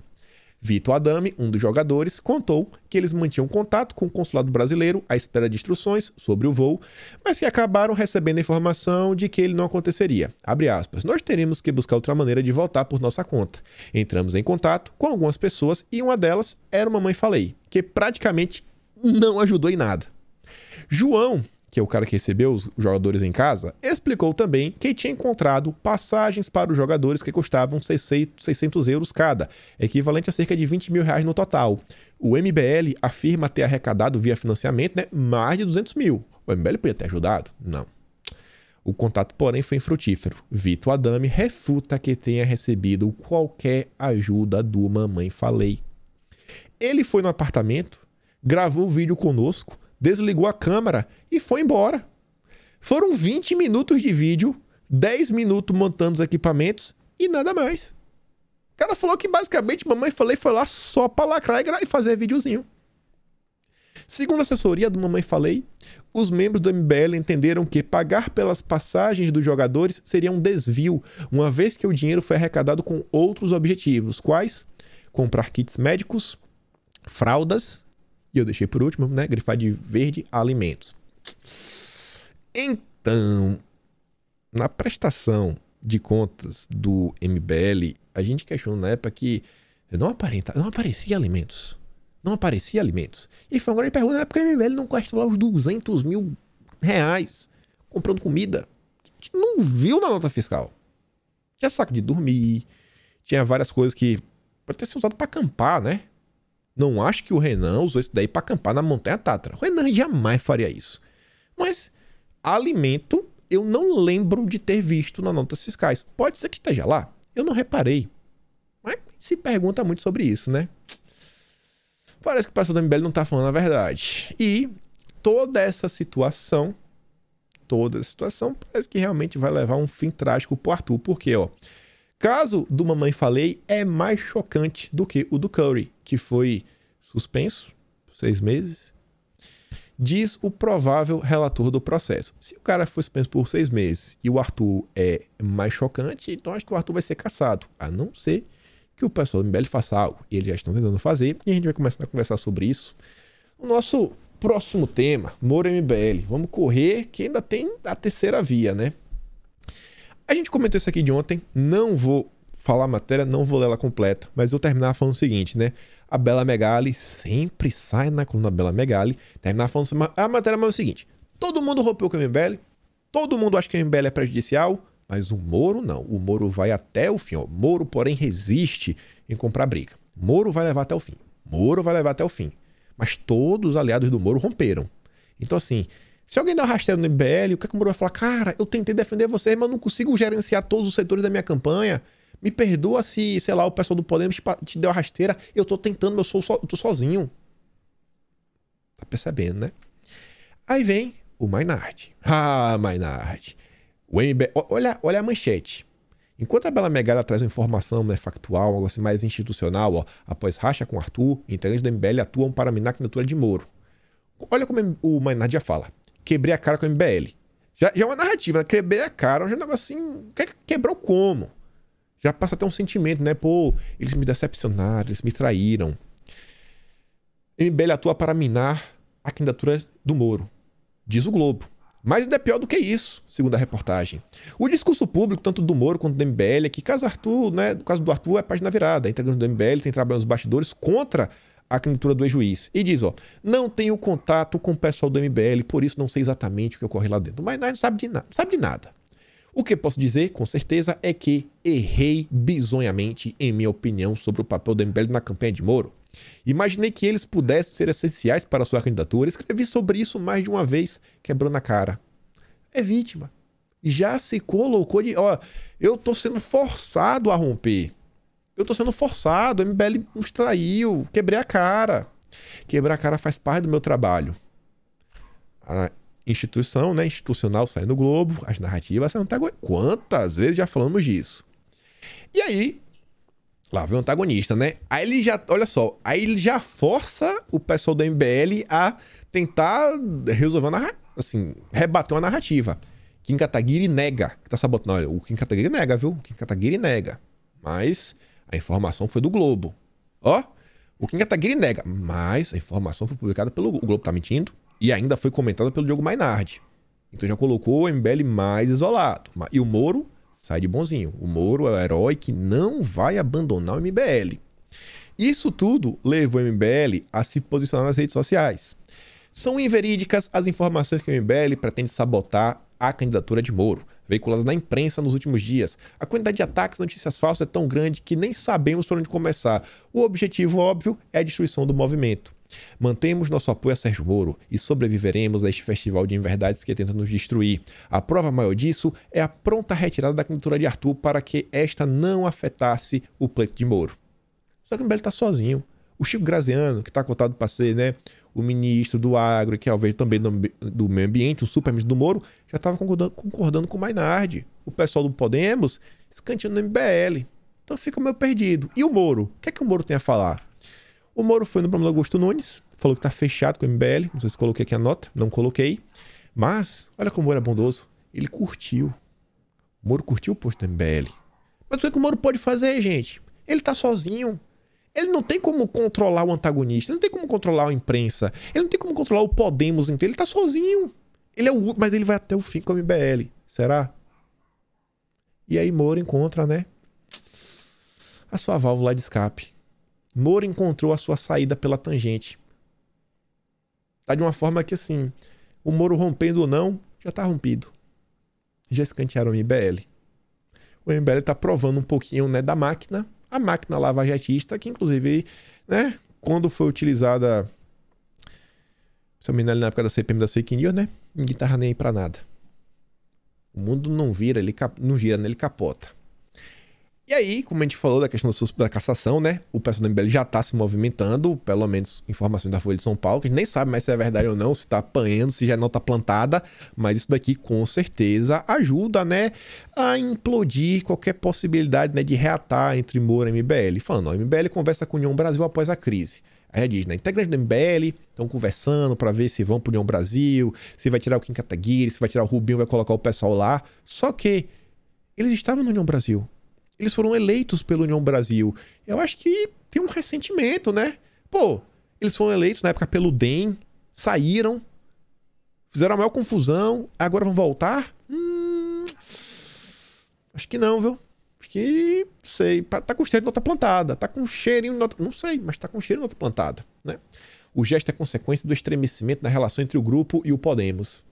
Vito Adame, um dos jogadores, contou que eles mantinham contato com o consulado brasileiro à espera de instruções sobre o voo, mas que acabaram recebendo a informação de que ele não aconteceria. Aspas, Nós teremos que buscar outra maneira de voltar por nossa conta. Entramos em contato com algumas pessoas e uma delas era uma mãe falei, que praticamente não ajudou em nada. João que é o cara que recebeu os jogadores em casa, explicou também que tinha encontrado passagens para os jogadores que custavam 600 euros cada, equivalente a cerca de 20 mil reais no total. O MBL afirma ter arrecadado via financiamento né, mais de 200 mil. O MBL podia ter ajudado? Não. O contato, porém, foi infrutífero. Vitor Adame refuta que tenha recebido qualquer ajuda do Mamãe Falei. Ele foi no apartamento, gravou o vídeo conosco, desligou a câmera e foi embora. Foram 20 minutos de vídeo, 10 minutos montando os equipamentos e nada mais. O cara falou que basicamente mamãe falei foi lá só pra lacrar e fazer videozinho. Segundo a assessoria do Mamãe Falei, os membros do MBL entenderam que pagar pelas passagens dos jogadores seria um desvio, uma vez que o dinheiro foi arrecadado com outros objetivos, quais comprar kits médicos, fraldas e eu deixei por último, né? Grifar de verde alimentos. Então, na prestação de contas do MBL, a gente questionou na época que não, aparenta, não aparecia alimentos. Não aparecia alimentos. E foi agora grande pergunta, na porque o MBL não gastou lá os 200 mil reais comprando comida. A gente não viu na nota fiscal. Tinha saco de dormir, tinha várias coisas que pode ter sido usado para acampar, né? Não acho que o Renan usou isso daí para acampar na Montanha Tatra. O Renan jamais faria isso. Mas alimento eu não lembro de ter visto nas notas fiscais. Pode ser que esteja lá. Eu não reparei. Mas se pergunta muito sobre isso, né? Parece que o pastor do MBL não tá falando a verdade. E toda essa situação, toda essa situação, parece que realmente vai levar um fim trágico pro Arthur. Porque, ó, caso do Mamãe Falei é mais chocante do que o do Curry, que foi suspenso por seis meses, diz o provável relator do processo. Se o cara foi suspenso por seis meses e o Arthur é mais chocante, então acho que o Arthur vai ser caçado, a não ser que o pessoal do MBL faça algo, e eles já estão tentando fazer, e a gente vai começar a conversar sobre isso. O nosso próximo tema, Moro MBL, vamos correr que ainda tem a terceira via, né? A gente comentou isso aqui de ontem, não vou falar a matéria, não vou ler ela completa, mas vou terminar falando o seguinte, né? A Bela Megali sempre sai na coluna Bela Megali, terminar falando a matéria, mas é o seguinte, todo mundo rompeu com o MBL, todo mundo acha que o MBL é prejudicial, mas o Moro não, o Moro vai até o fim, o Moro, porém, resiste em comprar briga. Moro vai levar até o fim, Moro vai levar até o fim. Mas todos os aliados do Moro romperam. Então, assim, se alguém dá uma rasteira no MBL, o que é que o Moro vai falar? Cara, eu tentei defender você mas não consigo gerenciar todos os setores da minha campanha. Me perdoa se, sei lá, o pessoal do Podemos te, te deu a rasteira. Eu tô tentando, mas eu, sou, eu tô sozinho. Tá percebendo, né? Aí vem o Maynard. Ah, Maynard. O MBL, olha, olha a manchete. Enquanto a Bela Megara traz uma informação né, factual, algo assim mais institucional, ó, após racha com Arthur, integrantes do MBL atuam para minar a candidatura de Moro. Olha como o Maynard já fala quebrei a cara com o MBL. Já, já é uma narrativa, né? Quebrei a cara, já é um negocinho. Que, quebrou como? Já passa até um sentimento, né? Pô, eles me decepcionaram, eles me traíram. MBL atua para minar a candidatura do Moro, diz o Globo. Mas ainda é pior do que isso, segundo a reportagem. O discurso público, tanto do Moro quanto do MBL, é que caso Arthur, né, no caso do Arthur, é página virada. A integrante do MBL tem trabalho nos bastidores contra a candidatura do ex-juiz. E diz, ó, não tenho contato com o pessoal do MBL, por isso não sei exatamente o que ocorre lá dentro. Mas nós não sabe de, na sabe de nada. O que posso dizer, com certeza, é que errei bizonhamente em minha opinião sobre o papel do MBL na campanha de Moro. Imaginei que eles pudessem ser essenciais para sua candidatura. Escrevi sobre isso mais de uma vez, quebrando a cara. É vítima. Já se colocou de, ó, eu tô sendo forçado a romper. Eu tô sendo forçado, o MBL me extraiu, quebrei a cara. Quebrar a cara faz parte do meu trabalho. A instituição, né, institucional saindo do Globo, as narrativas saem tá antagon, Quantas vezes já falamos disso? E aí, lá vem o antagonista, né? Aí ele já, olha só, aí ele já força o pessoal do MBL a tentar resolver, a assim, rebater uma narrativa. Kim Kataguiri nega, que tá sabotando. Olha, o Kim Kataguiri nega, viu? O Kim Kataguiri nega. Mas a informação foi do Globo. Ó, o Kim Kataguiri nega, mas a informação foi publicada pelo o Globo, tá mentindo? E ainda foi comentada pelo Diogo Mainardi. Então já colocou o MBL mais isolado. E o Moro sai de bonzinho. O Moro é o herói que não vai abandonar o MBL. Isso tudo levou o MBL a se posicionar nas redes sociais. São inverídicas as informações que o MBL pretende sabotar a candidatura de Moro veiculadas na imprensa nos últimos dias. A quantidade de ataques e notícias falsas é tão grande que nem sabemos por onde começar. O objetivo óbvio é a destruição do movimento. Mantemos nosso apoio a Sérgio Moro e sobreviveremos a este festival de inverdades que tenta nos destruir. A prova maior disso é a pronta retirada da candidatura de Arthur para que esta não afetasse o pleito de Moro. Só que o Belo está sozinho. O Chico Graziano, que está cotado para ser né, o ministro do Agro, que é o veio também do, do, Meio Ambiente, o superministro do Moro, já estava concordando, concordando, com o Mainardi. O pessoal do Podemos escanteando no MBL. Então fica meio perdido. E o Moro? O que é que o Moro tem a falar? O Moro foi no Bruno Augusto Nunes, falou que está fechado com o MBL. Não sei se coloquei aqui a nota, não coloquei. Mas, olha como o Moro é bondoso. Ele curtiu. O Moro curtiu o posto do MBL. Mas o que, é que o Moro pode fazer, gente? Ele está sozinho. Ele não tem como controlar o antagonista, ele não tem como controlar a imprensa, ele não tem como controlar o Podemos inteiro, ele tá sozinho. Ele é o mas ele vai até o fim com a MBL. Será? E aí Moro encontra, né? A sua válvula de escape. Moro encontrou a sua saída pela tangente. Tá de uma forma que assim, o Moro rompendo ou não, já tá rompido. Já escantearam o MBL. O MBL tá provando um pouquinho, né, da máquina a máquina lavajetista, que inclusive, né, quando foi utilizada, engano, na época da CPM da Fake News, né, ninguém tava nem aí pra nada. O mundo não vira, ele não gira, né? ele capota. E aí, como a gente falou da questão da cassação, né? O pessoal do MBL já tá se movimentando, pelo menos informações da Folha de São Paulo, que a gente nem sabe mais se é verdade ou não, se tá apanhando, se já não tá plantada, mas isso daqui com certeza ajuda, né, a implodir qualquer possibilidade, né, de reatar entre Moura e MBL. Falando, o MBL conversa com o União Brasil após a crise. Aí diz, né? Integrantes do MBL estão conversando para ver se vão pro União Brasil, se vai tirar o Kim Kataguiri, se vai tirar o Rubinho, vai colocar o pessoal lá. Só que eles estavam no União Brasil. Eles foram eleitos pela União Brasil. Eu acho que tem um ressentimento, né? Pô, eles foram eleitos na época pelo DEM, saíram, fizeram a maior confusão, agora vão voltar? Hum, acho que não, viu? Acho que, sei, tá, tá com cheiro de nota plantada, tá com cheirinho de nota, não sei, mas tá com cheiro de nota plantada, né? O gesto é consequência do estremecimento na relação entre o grupo e o Podemos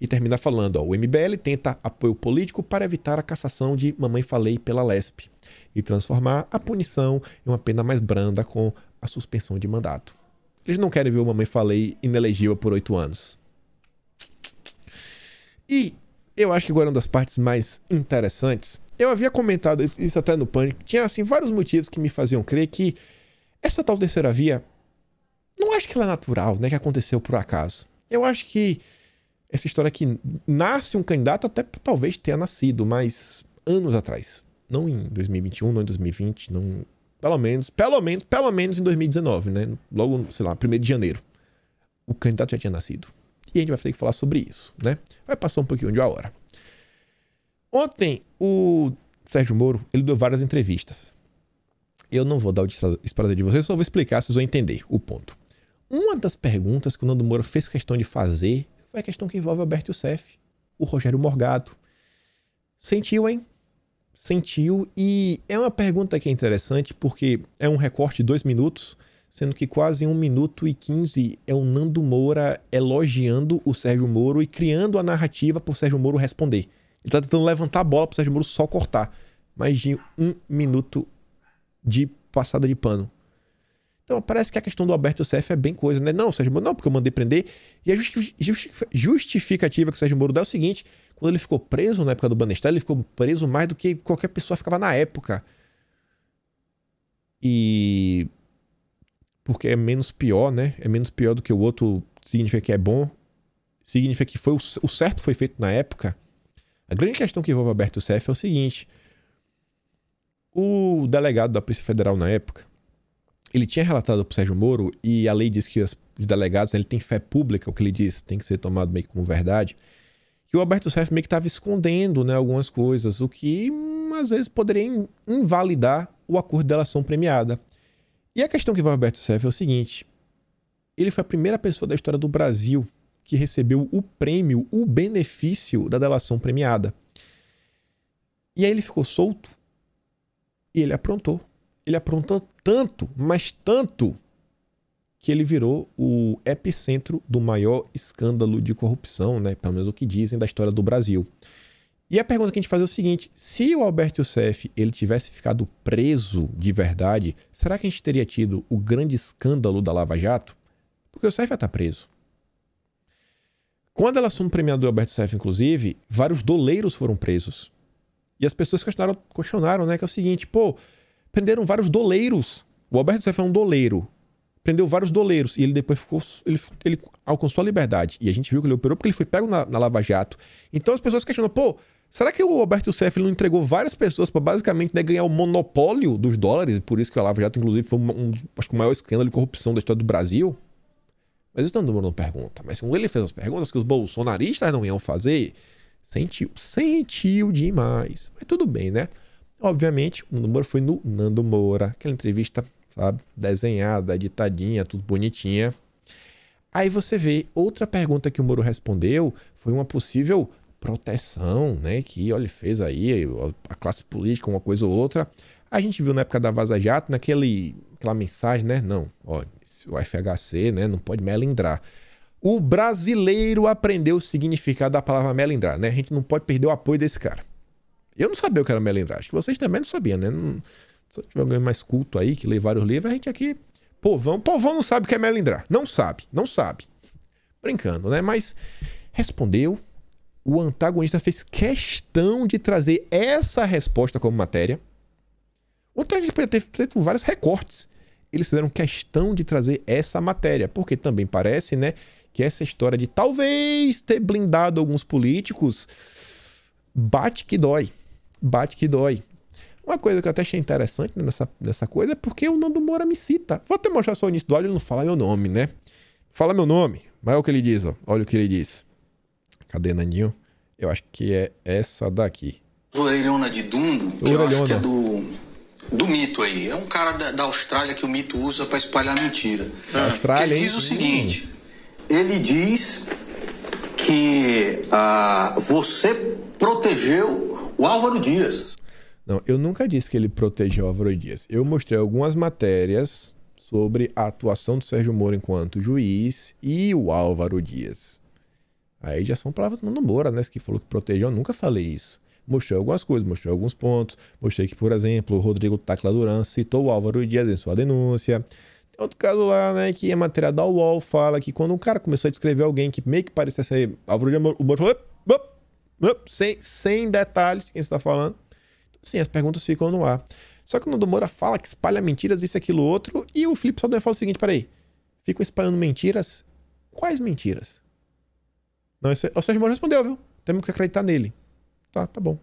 e termina falando: ó, o MBL tenta apoio político para evitar a cassação de Mamãe Falei pela LESP e transformar a punição em uma pena mais branda com a suspensão de mandato. Eles não querem ver o Mamãe Falei inelegível por oito anos. E eu acho que agora é uma das partes mais interessantes. Eu havia comentado isso até no Pânico. Tinha, assim, vários motivos que me faziam crer que essa tal terceira via, não acho que ela é natural, né? Que aconteceu por acaso. Eu acho que essa história que nasce um candidato, até talvez tenha nascido, mas anos atrás. Não em 2021, não em 2020, não. Pelo menos, pelo menos, pelo menos em 2019, né? Logo, sei lá, 1 de janeiro. O candidato já tinha nascido. E a gente vai ter que falar sobre isso, né? Vai passar um pouquinho de uma hora. Ontem, o Sérgio Moro, ele deu várias entrevistas. Eu não vou dar o disparador de vocês, só vou explicar, vocês vão entender o ponto. Uma das perguntas que o Nando Moro fez questão de fazer é a questão que envolve o Alberto Youssef, o Rogério Morgado. Sentiu, hein? Sentiu. E é uma pergunta que é interessante, porque é um recorte de dois minutos, sendo que quase um minuto e quinze é o Nando Moura elogiando o Sérgio Moro e criando a narrativa para o Sérgio Moro responder. Ele está tentando levantar a bola para o Sérgio Moro só cortar. Mais de um minuto de passada de pano. Então parece que a questão do Alberto Cef é bem coisa, né? Não, Sérgio Moro, não, porque eu mandei prender. E a justificativa que o Sérgio Moro dá é o seguinte: quando ele ficou preso na época do Banestar, ele ficou preso mais do que qualquer pessoa ficava na época. E. Porque é menos pior, né? É menos pior do que o outro, significa que é bom. Significa que foi o, o certo foi feito na época. A grande questão que envolve o Alberto Cef é o seguinte: o delegado da Polícia Federal na época ele tinha relatado para o Sérgio Moro, e a lei diz que os delegados, ele tem fé pública, o que ele diz tem que ser tomado meio como verdade, que o Alberto Sérgio meio que estava escondendo né, algumas coisas, o que hum, às vezes poderia invalidar o acordo de delação premiada. E a questão que vai ao Alberto Sérgio é o seguinte, ele foi a primeira pessoa da história do Brasil que recebeu o prêmio, o benefício da delação premiada. E aí ele ficou solto e ele aprontou ele aprontou tanto, mas tanto, que ele virou o epicentro do maior escândalo de corrupção, né? Pelo menos o que dizem da história do Brasil. E a pergunta que a gente faz é o seguinte: se o Alberto Youssef ele tivesse ficado preso de verdade, será que a gente teria tido o grande escândalo da Lava Jato? Porque o Youssef está preso. Quando ela assume o premiado do Alberto Cef, inclusive, vários doleiros foram presos. E as pessoas questionaram, questionaram né, que é o seguinte, pô, prenderam vários doleiros. O Alberto Youssef é um doleiro. Prendeu vários doleiros e ele depois ficou, ele, ele alcançou a liberdade. E a gente viu que ele operou porque ele foi pego na, na Lava Jato. Então as pessoas questionam, pô, será que o Alberto Sef não entregou várias pessoas para basicamente né, ganhar o monopólio dos dólares? Por isso que a Lava Jato, inclusive, foi um, um, acho que o maior escândalo de corrupção da história do Brasil? Mas isso não demorou é pergunta. Mas quando ele fez as perguntas que os bolsonaristas não iam fazer, sentiu, sentiu demais. Mas tudo bem, né? Obviamente, o Nando Moura foi no Nando Moura, aquela entrevista, sabe, desenhada, editadinha, tudo bonitinha. Aí você vê, outra pergunta que o Moro respondeu foi uma possível proteção, né, que olha, fez aí a classe política, uma coisa ou outra. A gente viu na época da Vaza Jato, naquele, aquela mensagem, né, não, ó, o FHC, né, não pode melindrar. O brasileiro aprendeu o significado da palavra melindrar, né? A gente não pode perder o apoio desse cara. Eu não sabia o que era melindrar. Acho que vocês também não sabiam, né? Não... Se eu tiver alguém mais culto aí que lê vários livros, a gente aqui. Povão. Povão não sabe o que é melindrar. Não sabe, não sabe. Brincando, né? Mas respondeu. O antagonista fez questão de trazer essa resposta como matéria. O antagonista podia ter feito vários recortes. Eles fizeram questão de trazer essa matéria, porque também parece, né, que essa história de talvez ter blindado alguns políticos bate que dói bate que dói. Uma coisa que eu até achei interessante né, nessa, nessa coisa é porque o Nando Moura me cita. Vou até mostrar só o início do áudio, ele não fala meu nome, né? Fala meu nome. Mas olha o que ele diz, ó. Olha o que ele diz. Cadê, Nandinho? Eu acho que é essa daqui. Orelhona de Dundo, que Orelhona. eu acho que é do, do mito aí. É um cara da, da Austrália que o mito usa para espalhar mentira. Da Austrália, ele diz o hum. seguinte: ele diz que ah, você protegeu o Álvaro Dias. Não, eu nunca disse que ele protegeu o Álvaro Dias. Eu mostrei algumas matérias sobre a atuação do Sérgio Moro enquanto juiz e o Álvaro Dias. Aí já são palavras do Mano Moura, né? Que falou que protegeu. Eu nunca falei isso. Mostrei algumas coisas, mostrei alguns pontos. Mostrei que, por exemplo, o Rodrigo Tacla Duran citou o Álvaro Dias em sua denúncia. Tem outro caso lá, né? Que a é matéria da UOL fala que quando o cara começou a descrever alguém que meio que parecia ser Álvaro Dias, o Moro falou sem, sem detalhes de quem está falando. Então, Sim, as perguntas ficam no ar. Só que o Nando Moura fala que espalha mentiras, isso, aquilo, outro, e o Felipe Saldanha fala o seguinte: peraí, ficam espalhando mentiras? Quais mentiras? Não, isso é... O Sérgio Moro respondeu, viu? Temos que acreditar nele. Tá, tá bom.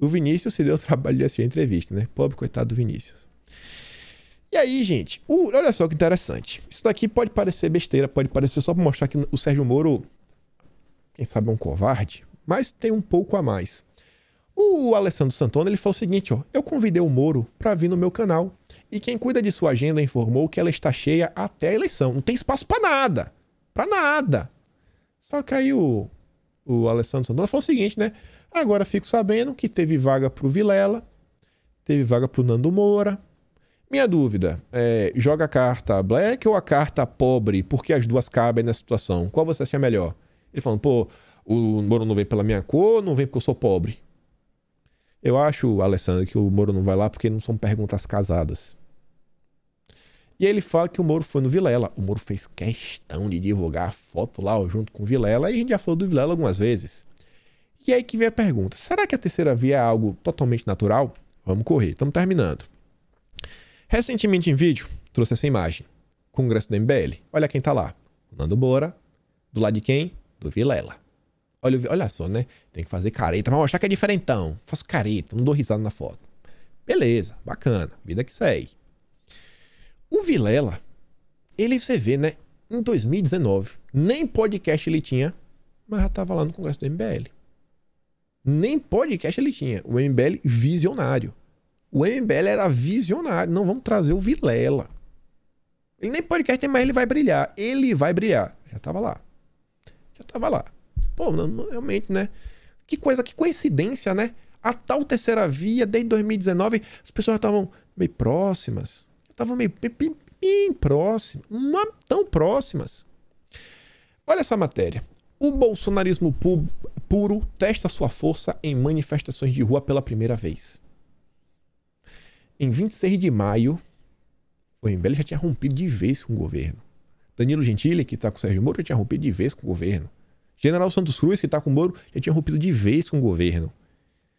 O Vinícius se deu o trabalho de assistir a entrevista, né? Pobre coitado do Vinícius. E aí, gente, o... olha só que interessante. Isso daqui pode parecer besteira, pode parecer só pra mostrar que o Sérgio Moro, quem sabe, é um covarde, mas tem um pouco a mais. O Alessandro Santona ele falou o seguinte: ó, eu convidei o Moro para vir no meu canal e quem cuida de sua agenda informou que ela está cheia até a eleição. Não tem espaço para nada, para nada. Só que aí o, o Alessandro Santona falou o seguinte, né? Agora fico sabendo que teve vaga para o Vilela, teve vaga para o Nando Moura. Minha dúvida é, joga a carta black ou a carta pobre? Porque as duas cabem na situação. Qual você acha melhor? Ele falou, pô, o Moro não vem pela minha cor, não vem porque eu sou pobre. Eu acho, Alessandro, que o Moro não vai lá porque não são perguntas casadas. E aí ele fala que o Moro foi no Vilela. O Moro fez questão de divulgar a foto lá ó, junto com o Vilela, e a gente já falou do Vilela algumas vezes. E aí que vem a pergunta: será que a terceira via é algo totalmente natural? Vamos correr, estamos terminando. Recentemente em vídeo, trouxe essa imagem. Congresso do MBL. Olha quem tá lá. Nando Bora, do lado de quem? Do Vilela. Olha, olha só, né? Tem que fazer careta, mas achar que é diferentão. Faço careta, não dou risada na foto. Beleza, bacana, vida que segue. O Vilela, ele você vê, né? Em 2019, nem podcast ele tinha, mas já tava lá no congresso do MBL. Nem podcast ele tinha. O MBL visionário. O MBL era visionário. Não vamos trazer o Vilela. Ele nem podcast tem, mas ele vai brilhar. Ele vai brilhar. Já tava lá. Já tava lá. Pô, não, realmente, né? Que coisa, que coincidência, né? A tal terceira via, desde 2019, as pessoas estavam meio próximas. Estavam meio, bem próximas. Não tão próximas. Olha essa matéria. O bolsonarismo pu puro testa sua força em manifestações de rua pela primeira vez. Em 26 de maio, o MBL já tinha rompido de vez com o governo. Danilo Gentili, que está com o Sérgio Moro, já tinha rompido de vez com o governo. General Santos Cruz, que está com o Moro, já tinha rompido de vez com o governo.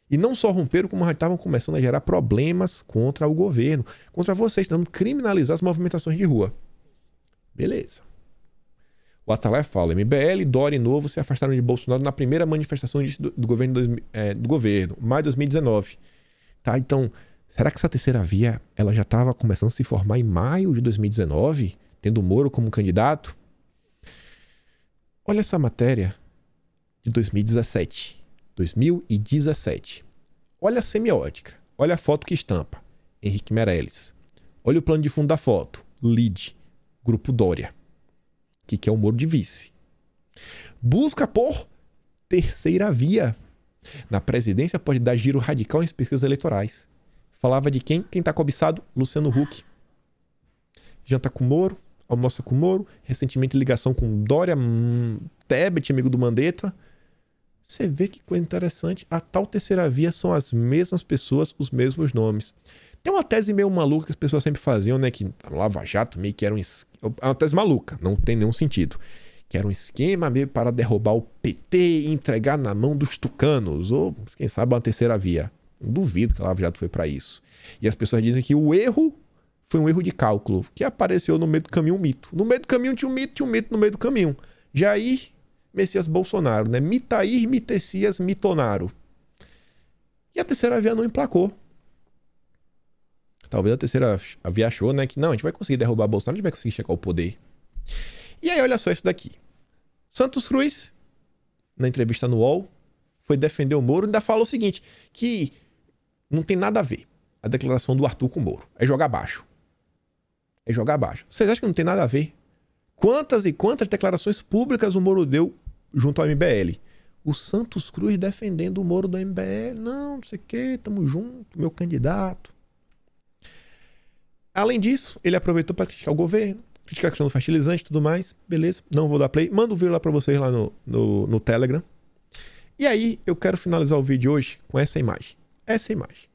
E não só romperam, como já estavam começando a gerar problemas contra o governo, contra vocês, tentando criminalizar as movimentações de rua. Beleza. O Atalé fala: MBL, Dória e Novo se afastaram de Bolsonaro na primeira manifestação do, do governo, do, é, do governo, maio de 2019. Tá, então, será que essa terceira via ela já estava começando a se formar em maio de 2019, tendo Moro como candidato? Olha essa matéria de 2017. 2017. Olha a semiótica. Olha a foto que estampa. Henrique Meirelles. Olha o plano de fundo da foto. Lead. Grupo Dória. Que quer o Moro de vice. Busca por terceira via. Na presidência pode dar giro radical em pesquisas eleitorais. Falava de quem? Quem está cobiçado? Luciano Huck. Janta com Moro, almoça com o Moro, recentemente ligação com Dória, hum, Tebet, amigo do Mandetta. Você vê que coisa interessante. A tal terceira via são as mesmas pessoas, os mesmos nomes. Tem uma tese meio maluca que as pessoas sempre faziam, né? Que Lava Jato meio que era um. É uma tese maluca, não tem nenhum sentido. Que era um esquema meio para derrubar o PT e entregar na mão dos tucanos, ou quem sabe uma terceira via. Duvido que a Lava Jato foi para isso. E as pessoas dizem que o erro foi um erro de cálculo, que apareceu no meio do caminho um mito. No meio do caminho tinha um mito, tinha um mito no meio do caminho. Jair Messias Bolsonaro, né? Mitair Mitessias Mitonaro. E a terceira via não emplacou. Talvez a terceira via achou, né? Que não, a gente vai conseguir derrubar Bolsonaro, a gente vai conseguir chegar ao poder. E aí, olha só isso daqui. Santos Cruz, na entrevista no UOL, foi defender o Moro e ainda fala o seguinte: que não tem nada a ver a declaração do Arthur com o Moro. É jogar baixo é jogar baixo Vocês acham que não tem nada a ver? Quantas e quantas declarações públicas o Moro deu junto ao MBL? O Santos Cruz defendendo o Moro do MBL. Não, não sei o quê, tamo junto, meu candidato. Além disso, ele aproveitou para criticar o governo, criticar a questão do fertilizante e tudo mais. Beleza, não vou dar play. Mando o vídeo lá para vocês lá no, no, no Telegram. E aí, eu quero finalizar o vídeo hoje com essa imagem. Essa imagem.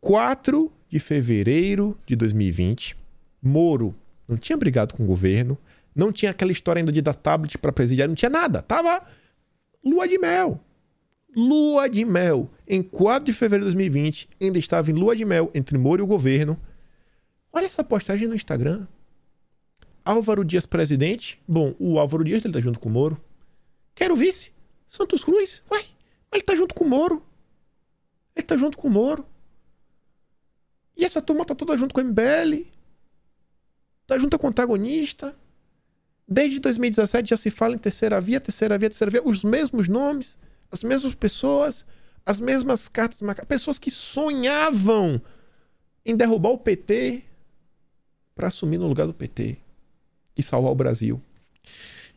Quatro de fevereiro de 2020. Moro não tinha brigado com o governo, não tinha aquela história ainda de dar tablet para presidiário, não tinha nada. Tava lua de mel. Lua de mel. Em 4 de fevereiro de 2020, ainda estava em lua de mel entre Moro e o governo. Olha essa postagem no Instagram. Álvaro Dias presidente. Bom, o Álvaro Dias ele tá junto com o Moro. Quero vice. Santos Cruz. Uai, mas ele tá junto com o Moro. Ele tá junto com o Moro. E essa turma tá toda junto com o MBL, tá junto com o antagonista. Desde 2017 já se fala em terceira via, terceira via, terceira via, os mesmos nomes, as mesmas pessoas, as mesmas cartas marcadas. Pessoas que sonhavam em derrubar o PT para assumir no lugar do PT e salvar o Brasil.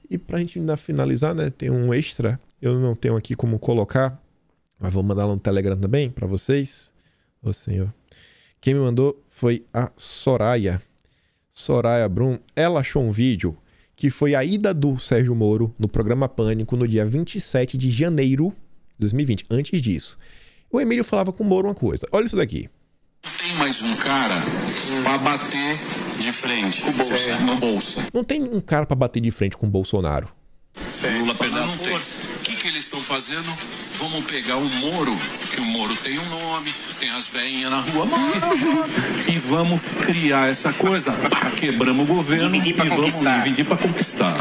E pra gente ainda finalizar, né, tem um extra, eu não tenho aqui como colocar, mas vou mandar lá no Telegram também para vocês. Ô, Senhor. Quem me mandou foi a Soraya. Soraya Brum, ela achou um vídeo que foi a ida do Sérgio Moro no programa Pânico no dia 27 de janeiro de 2020. Antes disso, o Emílio falava com o Moro uma coisa. Olha isso daqui. Tem mais um cara para bater de frente com o é, no Não tem um cara para bater de frente com o Bolsonaro. Lula perdeu não tem. O que, que eles estão fazendo? Vamos pegar o Moro, que o Moro tem um nome, tem as velhinhas na rua, e vamos criar essa coisa. Ah, quebramos o governo e vamos dividir para conquistar.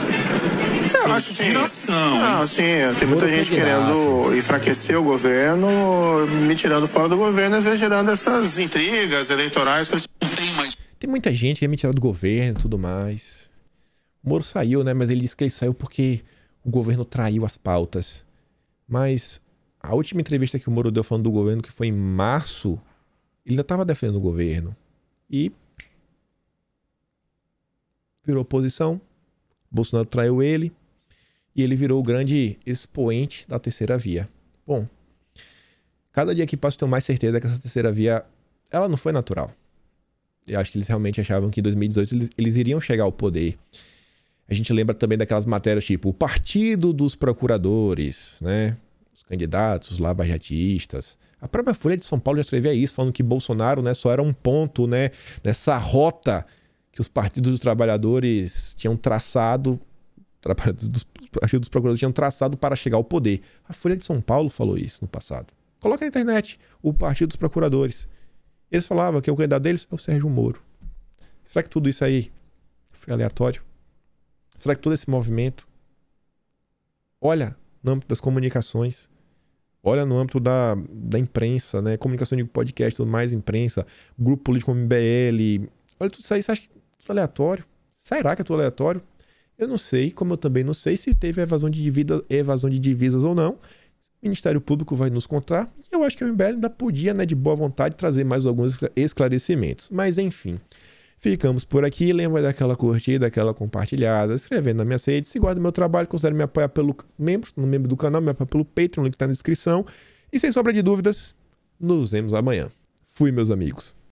É uma sim. Não, tem muita gente querendo enfraquecer o governo, me tirando fora do governo, às vezes gerando essas intrigas eleitorais. tem muita gente que ia me tirar do governo e tudo mais. O Moro saiu, né? Mas ele disse que ele saiu porque o governo traiu as pautas. Mas a última entrevista que o Moro deu falando do governo, que foi em março, ele ainda estava defendendo o governo. E virou oposição. Bolsonaro traiu ele. E ele virou o grande expoente da terceira via. Bom, cada dia que passa eu tenho mais certeza que essa terceira via, ela não foi natural. Eu acho que eles realmente achavam que em 2018 eles, eles iriam chegar ao poder. A gente lembra também daquelas matérias tipo o Partido dos Procuradores, né? Os candidatos os lavajatistas. A própria Folha de São Paulo já escrevia isso, falando que Bolsonaro né, só era um ponto né, nessa rota que os partidos dos trabalhadores tinham traçado, dos, partidos dos procuradores tinham traçado para chegar ao poder. A Folha de São Paulo falou isso no passado. Coloca na internet o Partido dos Procuradores. Eles falavam que o candidato deles é o Sérgio Moro. Será que tudo isso aí foi aleatório? Será que todo esse movimento olha no âmbito das comunicações, olha no âmbito da, da imprensa, né? Comunicação de podcast, tudo mais, imprensa, grupo político MBL. Olha tudo isso aí, você acha que é tudo aleatório? Será que é tudo aleatório? Eu não sei, como eu também não sei se teve evasão de, divida, evasão de divisas ou não. O Ministério Público vai nos contar. E eu acho que o MBL ainda podia, né, de boa vontade, trazer mais alguns esclarecimentos. Mas, enfim. Ficamos por aqui. Lembra daquela curtida, daquela compartilhada, inscrevendo na minha rede. Se guarda o meu trabalho, considere me apoiar pelo membro, no membro do canal, me apoiar pelo Patreon, link está na descrição. E sem sombra de dúvidas, nos vemos amanhã. Fui, meus amigos.